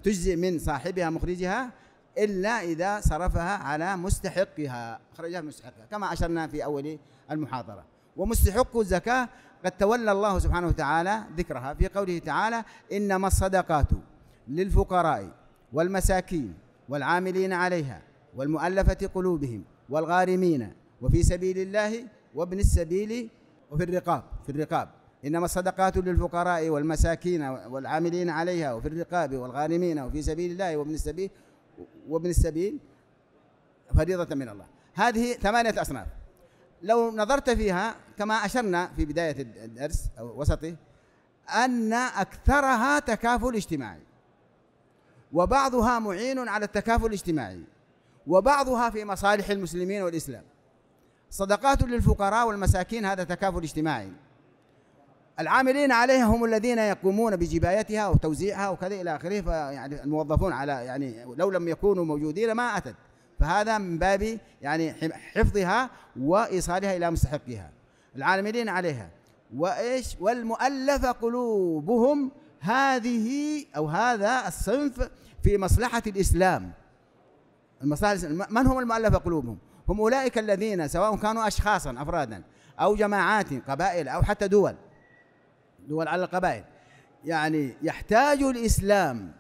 تجزي من صاحبها مخرجها إلا إذا صرفها على مستحقها خرجها مستحقها كما أشرنا في أول المحاضرة ومستحق الزكاة قد تولى الله سبحانه وتعالى ذكرها في قوله تعالى إنما الصدقات للفقراء والمساكين والعاملين عليها والمؤلفة قلوبهم والغارمين وفي سبيل الله وابن السبيل وفي الرقاب في الرقاب إنما الصدقات للفقراء والمساكين والعاملين عليها وفي الرقاب والغارمين وفي سبيل الله وابن السبيل وابن السبيل فريضة من الله هذه ثمانية أصناف لو نظرت فيها كما أشرنا في بداية الدرس أو وسطه أن أكثرها تكافل اجتماعي وبعضها معين على التكافل الاجتماعي وبعضها في مصالح المسلمين والإسلام صدقات للفقراء والمساكين هذا تكافل اجتماعي العاملين عليها هم الذين يقومون بجبايتها وتوزيعها وكذا الى اخره فيعني الموظفون على يعني لو لم يكونوا موجودين ما اتت فهذا من باب يعني حفظها وايصالها الى مستحقها العاملين عليها وايش والمؤلف قلوبهم هذه او هذا الصنف في مصلحه الاسلام المصالح من هم المؤلف قلوبهم هم أولئك الذين سواء كانوا أشخاصا أفرادا أو جماعات قبائل أو حتى دول دول على القبائل يعني يحتاج الإسلام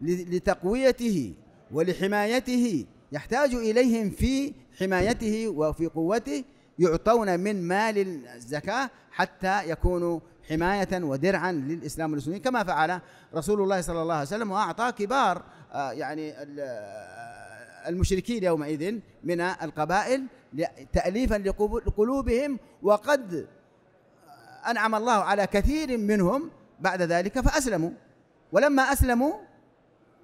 لتقويته ولحمايته يحتاج إليهم في حمايته وفي قوته يعطون من مال الزكاة حتى يكونوا حماية ودرعا للإسلام والمسلمين كما فعل رسول الله صلى الله عليه وسلم وأعطى كبار آه، يعني المشركين يومئذ من القبائل تأليفا لقلوبهم وقد أنعم الله على كثير منهم بعد ذلك فأسلموا ولما أسلموا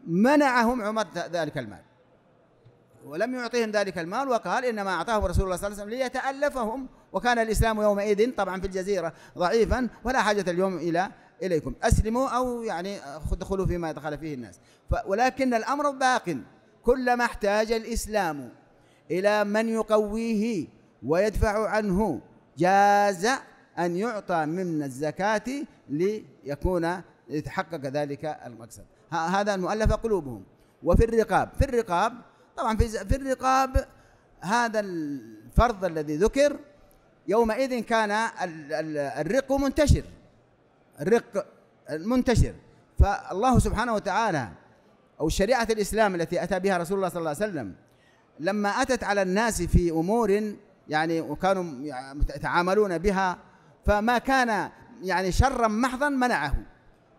منعهم عمر ذلك المال ولم يعطيهم ذلك المال وقال انما أعطاه رسول الله صلى الله عليه وسلم ليتالفهم وكان الاسلام يومئذ طبعا في الجزيره ضعيفا ولا حاجه اليوم الى اليكم اسلموا او يعني ادخلوا فيما دخل فيه الناس ولكن الامر باق كلما احتاج الإسلام إلى من يقويه ويدفع عنه جاز أن يعطى من الزكاة ليكون يتحقق ذلك المقصد هذا المؤلف قلوبهم وفي الرقاب في الرقاب طبعا في في الرقاب هذا الفرض الذي ذكر يومئذ كان الرق منتشر الرق منتشر فالله سبحانه وتعالى أو شريعة الإسلام التي أتى بها رسول الله صلى الله عليه وسلم لما أتت على الناس في أمور يعني وكانوا يتعاملون بها فما كان يعني شرا محضا منعه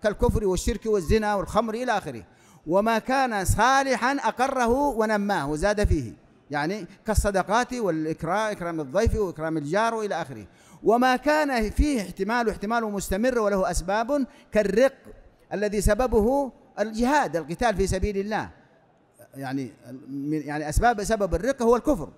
كالكفر والشرك والزنا والخمر إلى آخره وما كان صالحا أقره ونماه وزاد فيه يعني كالصدقات والإكرام إكرام الضيف وإكرام الجار وإلى آخره وما كان فيه احتمال احتمال مستمر وله أسباب كالرق الذي سببه الجهاد القتال في سبيل الله يعني يعني اسباب سبب الرق هو الكفر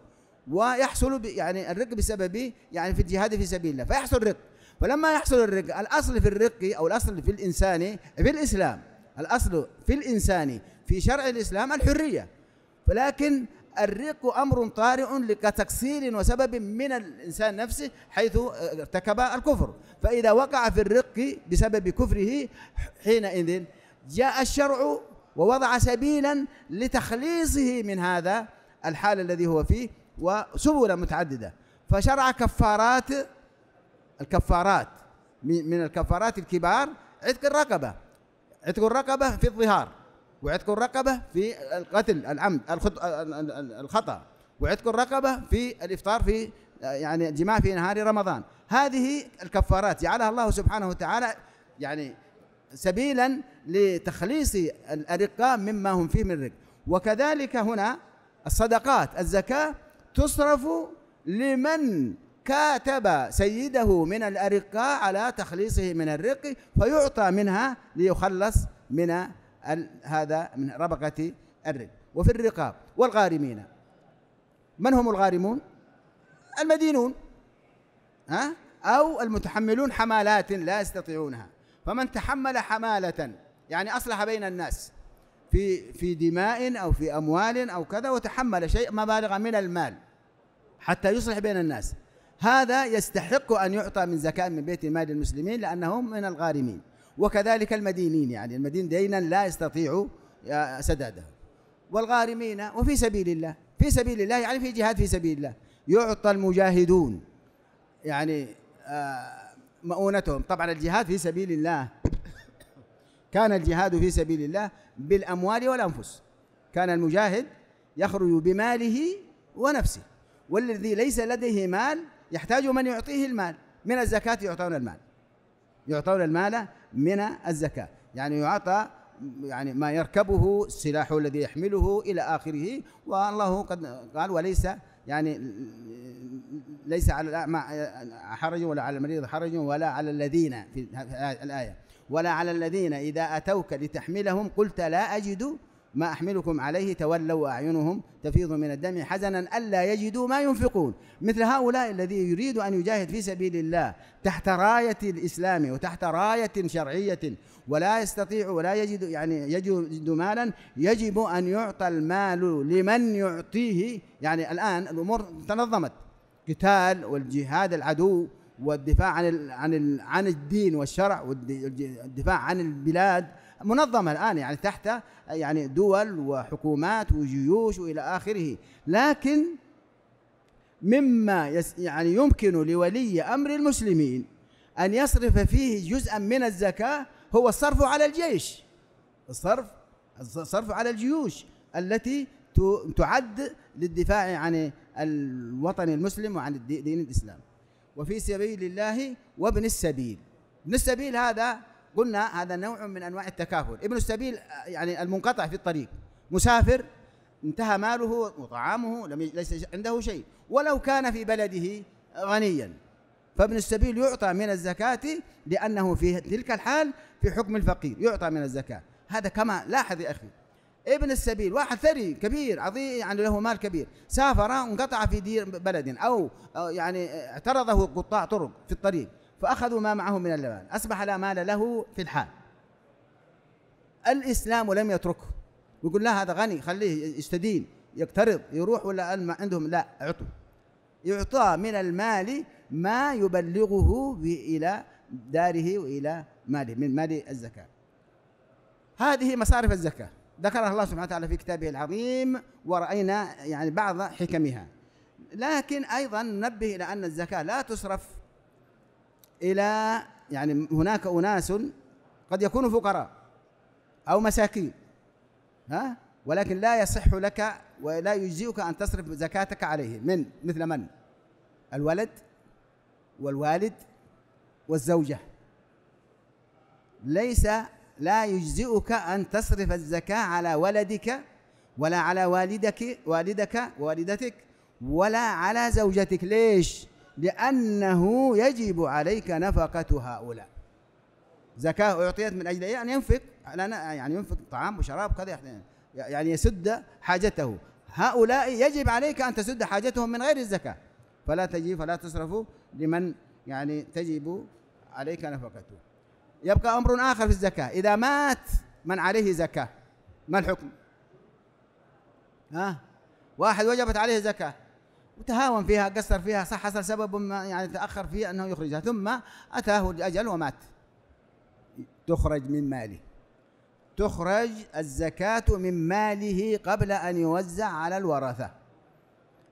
ويحصل يعني الرق بسبب يعني في الجهاد في سبيل الله فيحصل رق فلما يحصل الرق الاصل في الرق او الاصل في الانسان في الاسلام الاصل في الانسان في شرع الاسلام الحريه ولكن الرق امر طارئ لتقصير وسبب من الانسان نفسه حيث ارتكب الكفر فاذا وقع في الرق بسبب كفره حينئذ جاء الشرع ووضع سبيلا لتخليصه من هذا الحال الذي هو فيه وسبل متعددة فشرع كفارات الكفارات من الكفارات الكبار عتق الرقبة عتق الرقبة في الظهار وعتق الرقبة في القتل العمد الخطأ وعتق الرقبة في الإفطار في يعني الجماع في نهار رمضان هذه الكفارات جعلها الله سبحانه وتعالى يعني سبيلا لتخليص الأرقاء مما هم فيه من رق وكذلك هنا الصدقات الزكاة تصرف لمن كاتب سيده من الأرقاء على تخليصه من الرق فيعطى منها ليخلص من هذا من ربقة الرق وفي الرقاب والغارمين من هم الغارمون المدينون ها أو المتحملون حمالات لا يستطيعونها فمن تحمل حمالة يعني أصلح بين الناس في في دماء أو في أموال أو كذا وتحمل شيء مبالغ من المال حتى يصلح بين الناس هذا يستحق أن يعطى من زكاة من بيت مال المسلمين لأنهم من الغارمين وكذلك المدينين يعني المدين دينا لا يستطيع آه، سداده والغارمين وفي سبيل الله في سبيل الله يعني في جهاد في سبيل الله يعطى المجاهدون يعني آه مؤونتهم طبعا الجهاد في سبيل الله كان الجهاد في سبيل الله بالأموال والأنفس كان المجاهد يخرج بماله ونفسه والذي ليس لديه مال يحتاج من يعطيه المال من الزكاة يعطون المال يعطون المال من الزكاة يعني يعطى يعني ما يركبه السلاح الذي يحمله إلى آخره والله قد قال وليس يعني ليس على حرج ولا على المريض حرج ولا على الذين في الآية ولا على الذين إذا أتوك لتحملهم قلت لا أجد ما أحملكم عليه تولوا أعينهم تفيض من الدم حزنا ألا يجدوا ما ينفقون مثل هؤلاء الذي يريد أن يجاهد في سبيل الله تحت راية الإسلام وتحت راية شرعية ولا يستطيع ولا يجد يعني يجد مالا يجب أن يعطى المال لمن يعطيه يعني الآن الأمور تنظمت قتال والجهاد العدو والدفاع عن عن عن الدين والشرع والدفاع عن البلاد منظمه الان يعني تحت يعني دول وحكومات وجيوش والى اخره لكن مما يعني يمكن لولي امر المسلمين ان يصرف فيه جزءا من الزكاه هو الصرف على الجيش الصرف الصرف على الجيوش التي تعد للدفاع عن الوطن المسلم وعن دين الاسلام وفي سبيل الله وابن السبيل ابن السبيل هذا قلنا هذا نوع من انواع التكافل ابن السبيل يعني المنقطع في الطريق مسافر انتهى ماله وطعامه لم ليس عنده شيء ولو كان في بلده غنيا فابن السبيل يعطى من الزكاة لأنه في تلك الحال في حكم الفقير يعطى من الزكاة هذا كما لاحظ يا أخي ابن السبيل واحد ثري كبير عظيم يعني له مال كبير سافر وانقطع في دير بلد أو يعني اعترضه قطاع طرق في الطريق فأخذوا ما معه من اللبان أصبح لا مال له في الحال الإسلام لم يتركه ويقول لا هذا غني خليه يستدين يقترض يروح ولا عندهم لا اعطوا يعطى من المال ما يبلغه إلى داره وإلى ماله من مال الزكاة هذه مصارف الزكاة ذكرها الله سبحانه وتعالى في كتابه العظيم ورأينا يعني بعض حكمها لكن أيضا ننبه إلى أن الزكاة لا تصرف إلى يعني هناك أناس قد يكونوا فقراء أو مساكين ها ولكن لا يصح لك ولا يجزئك أن تصرف زكاتك عليه من مثل من الولد والوالد والزوجة ليس لا يجزئك أن تصرف الزكاة على ولدك ولا على والدك والدك ووالدتك ولا على زوجتك ليش؟ لأنه يجب عليك نفقة هؤلاء زكاة أعطيت من أجل أن إيه؟ يعني ينفق يعني ينفق طعام وشراب كذا يعني, يعني يسد حاجته هؤلاء يجب عليك أن تسد حاجتهم من غير الزكاة فلا تجي فلا تصرفوا لمن يعني تجب عليك نفقته يبقى أمر آخر في الزكاة إذا مات من عليه زكاة ما الحكم ها واحد وجبت عليه زكاة وتهاون فيها قصر فيها صح حصل سبب ما يعني تأخر فيه أنه يخرجها ثم أتاه الأجل ومات تخرج من ماله تخرج الزكاة من ماله قبل أن يوزع على الورثة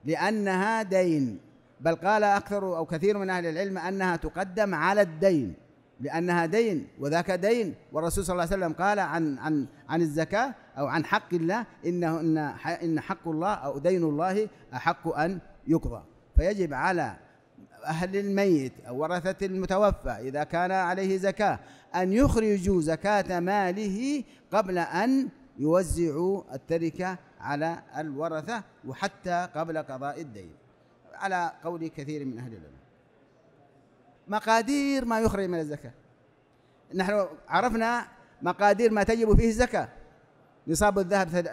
لأنها دين بل قال أكثر أو كثير من أهل العلم أنها تقدم على الدين لأنها دين وذاك دين والرسول صلى الله عليه وسلم قال عن عن عن الزكاة أو عن حق الله إنه إن إن حق الله أو دين الله أحق أن يقضى فيجب على أهل الميت أو ورثة المتوفى إذا كان عليه زكاة أن يخرجوا زكاة ماله قبل أن يوزعوا التركة على الورثة وحتى قبل قضاء الدين على قول كثير من أهل العلم مقادير ما يخرج من الزكاة نحن عرفنا مقادير ما تجب فيه الزكاة نصاب الذهب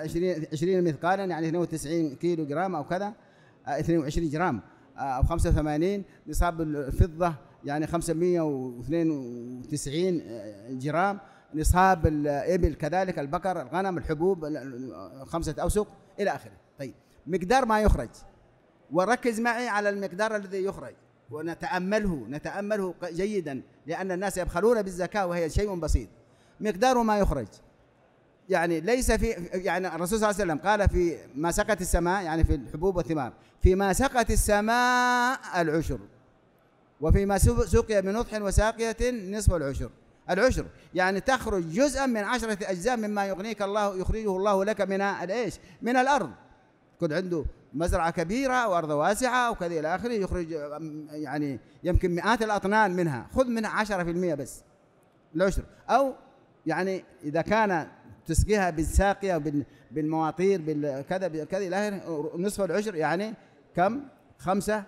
20 مثقالا يعني 92 كيلو جرام أو كذا 22 جرام آه، او 85 نصاب الفضه يعني 592 آه، جرام نصاب الابل كذلك البقر الغنم الحبوب خمسه اوسق الى اخره طيب مقدار ما يخرج وركز معي على المقدار الذي يخرج ونتامله نتامله جيدا لان الناس يبخلون بالزكاه وهي شيء بسيط مقدار ما يخرج يعني ليس في يعني الرسول صلى الله عليه وسلم قال في ما سقت السماء يعني في الحبوب والثمار فيما سقت السماء العشر وفيما سقي بنطح وساقية نصف العشر العشر يعني تخرج جزءا من عشرة أجزاء مما يغنيك الله يخرجه الله لك من الإيش من الأرض كنت عنده مزرعة كبيرة وأرض واسعة وكذا إلى آخره يخرج يعني يمكن مئات الأطنان منها خذ منها 10% بس العشر أو يعني إذا كان تسقيها بالساقية بالمواطير بالكذا كذا إلى آخره نصف العشر يعني كم؟ خمسة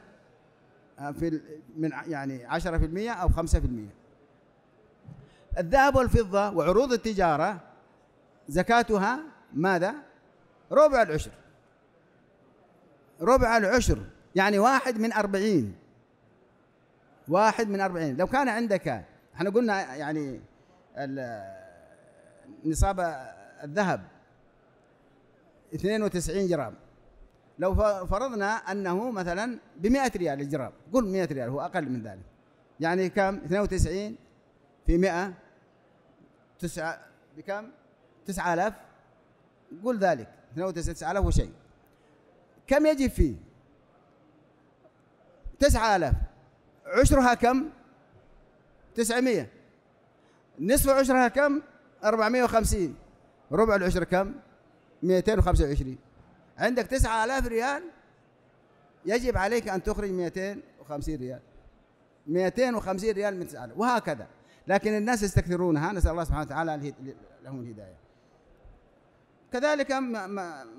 آه، في من يعني عشرة في المية أو خمسة في المية الذهب والفضة وعروض التجارة زكاتها ماذا؟ ربع العشر ربع العشر يعني واحد من أربعين واحد من أربعين لو كان عندك احنا قلنا يعني نصاب الذهب 92 جرام لو فرضنا أنه مثلا ب 100 ريال الجرام قل 100 ريال هو أقل من ذلك يعني كم 92 في 100 تسعة بكم 9000 قل ذلك 92 9000 وشيء كم يجب فيه 9000 عشرها كم 900 نصف عشرها كم 450 ربع العشر كم 225 عندك 9000 ريال يجب عليك أن تخرج 250 ريال 250 ريال من 9000 وهكذا لكن الناس يستكثرونها نسأل الله سبحانه وتعالى لهم الهداية كذلك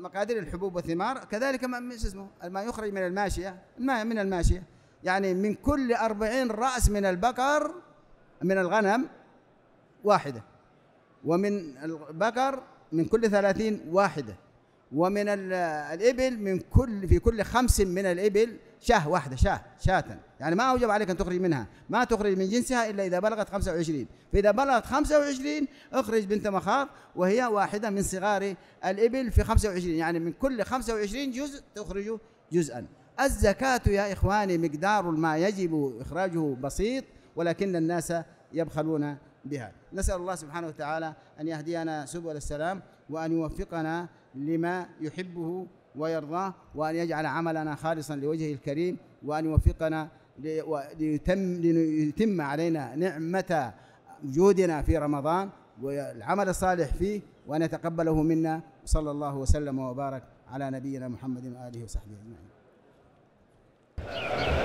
مقادير الحبوب والثمار كذلك ما اسمه ما يخرج من الماشية ما من الماشية يعني من كل أربعين رأس من البقر من الغنم واحدة ومن البقر من كل ثلاثين واحدة ومن الإبل من كل في كل خمس من الإبل شاه واحدة شاه شاة يعني ما أوجب عليك أن تخرج منها ما تخرج من جنسها إلا إذا بلغت 25 فإذا بلغت 25 أخرج بنت مخاض وهي واحدة من صغار الإبل في 25 يعني من كل 25 جزء تخرج جزءا الزكاة يا إخواني مقدار ما يجب إخراجه بسيط ولكن الناس يبخلون بها نسأل الله سبحانه وتعالى أن يهدينا سبل السلام وأن يوفقنا لما يحبه ويرضاه وأن يجعل عملنا خالصا لوجهه الكريم وأن يوفقنا ليتم, ليتم علينا نعمة وجودنا في رمضان والعمل الصالح فيه وأن يتقبله منا صلى الله وسلم وبارك على نبينا محمد وآله وصحبه أجمعين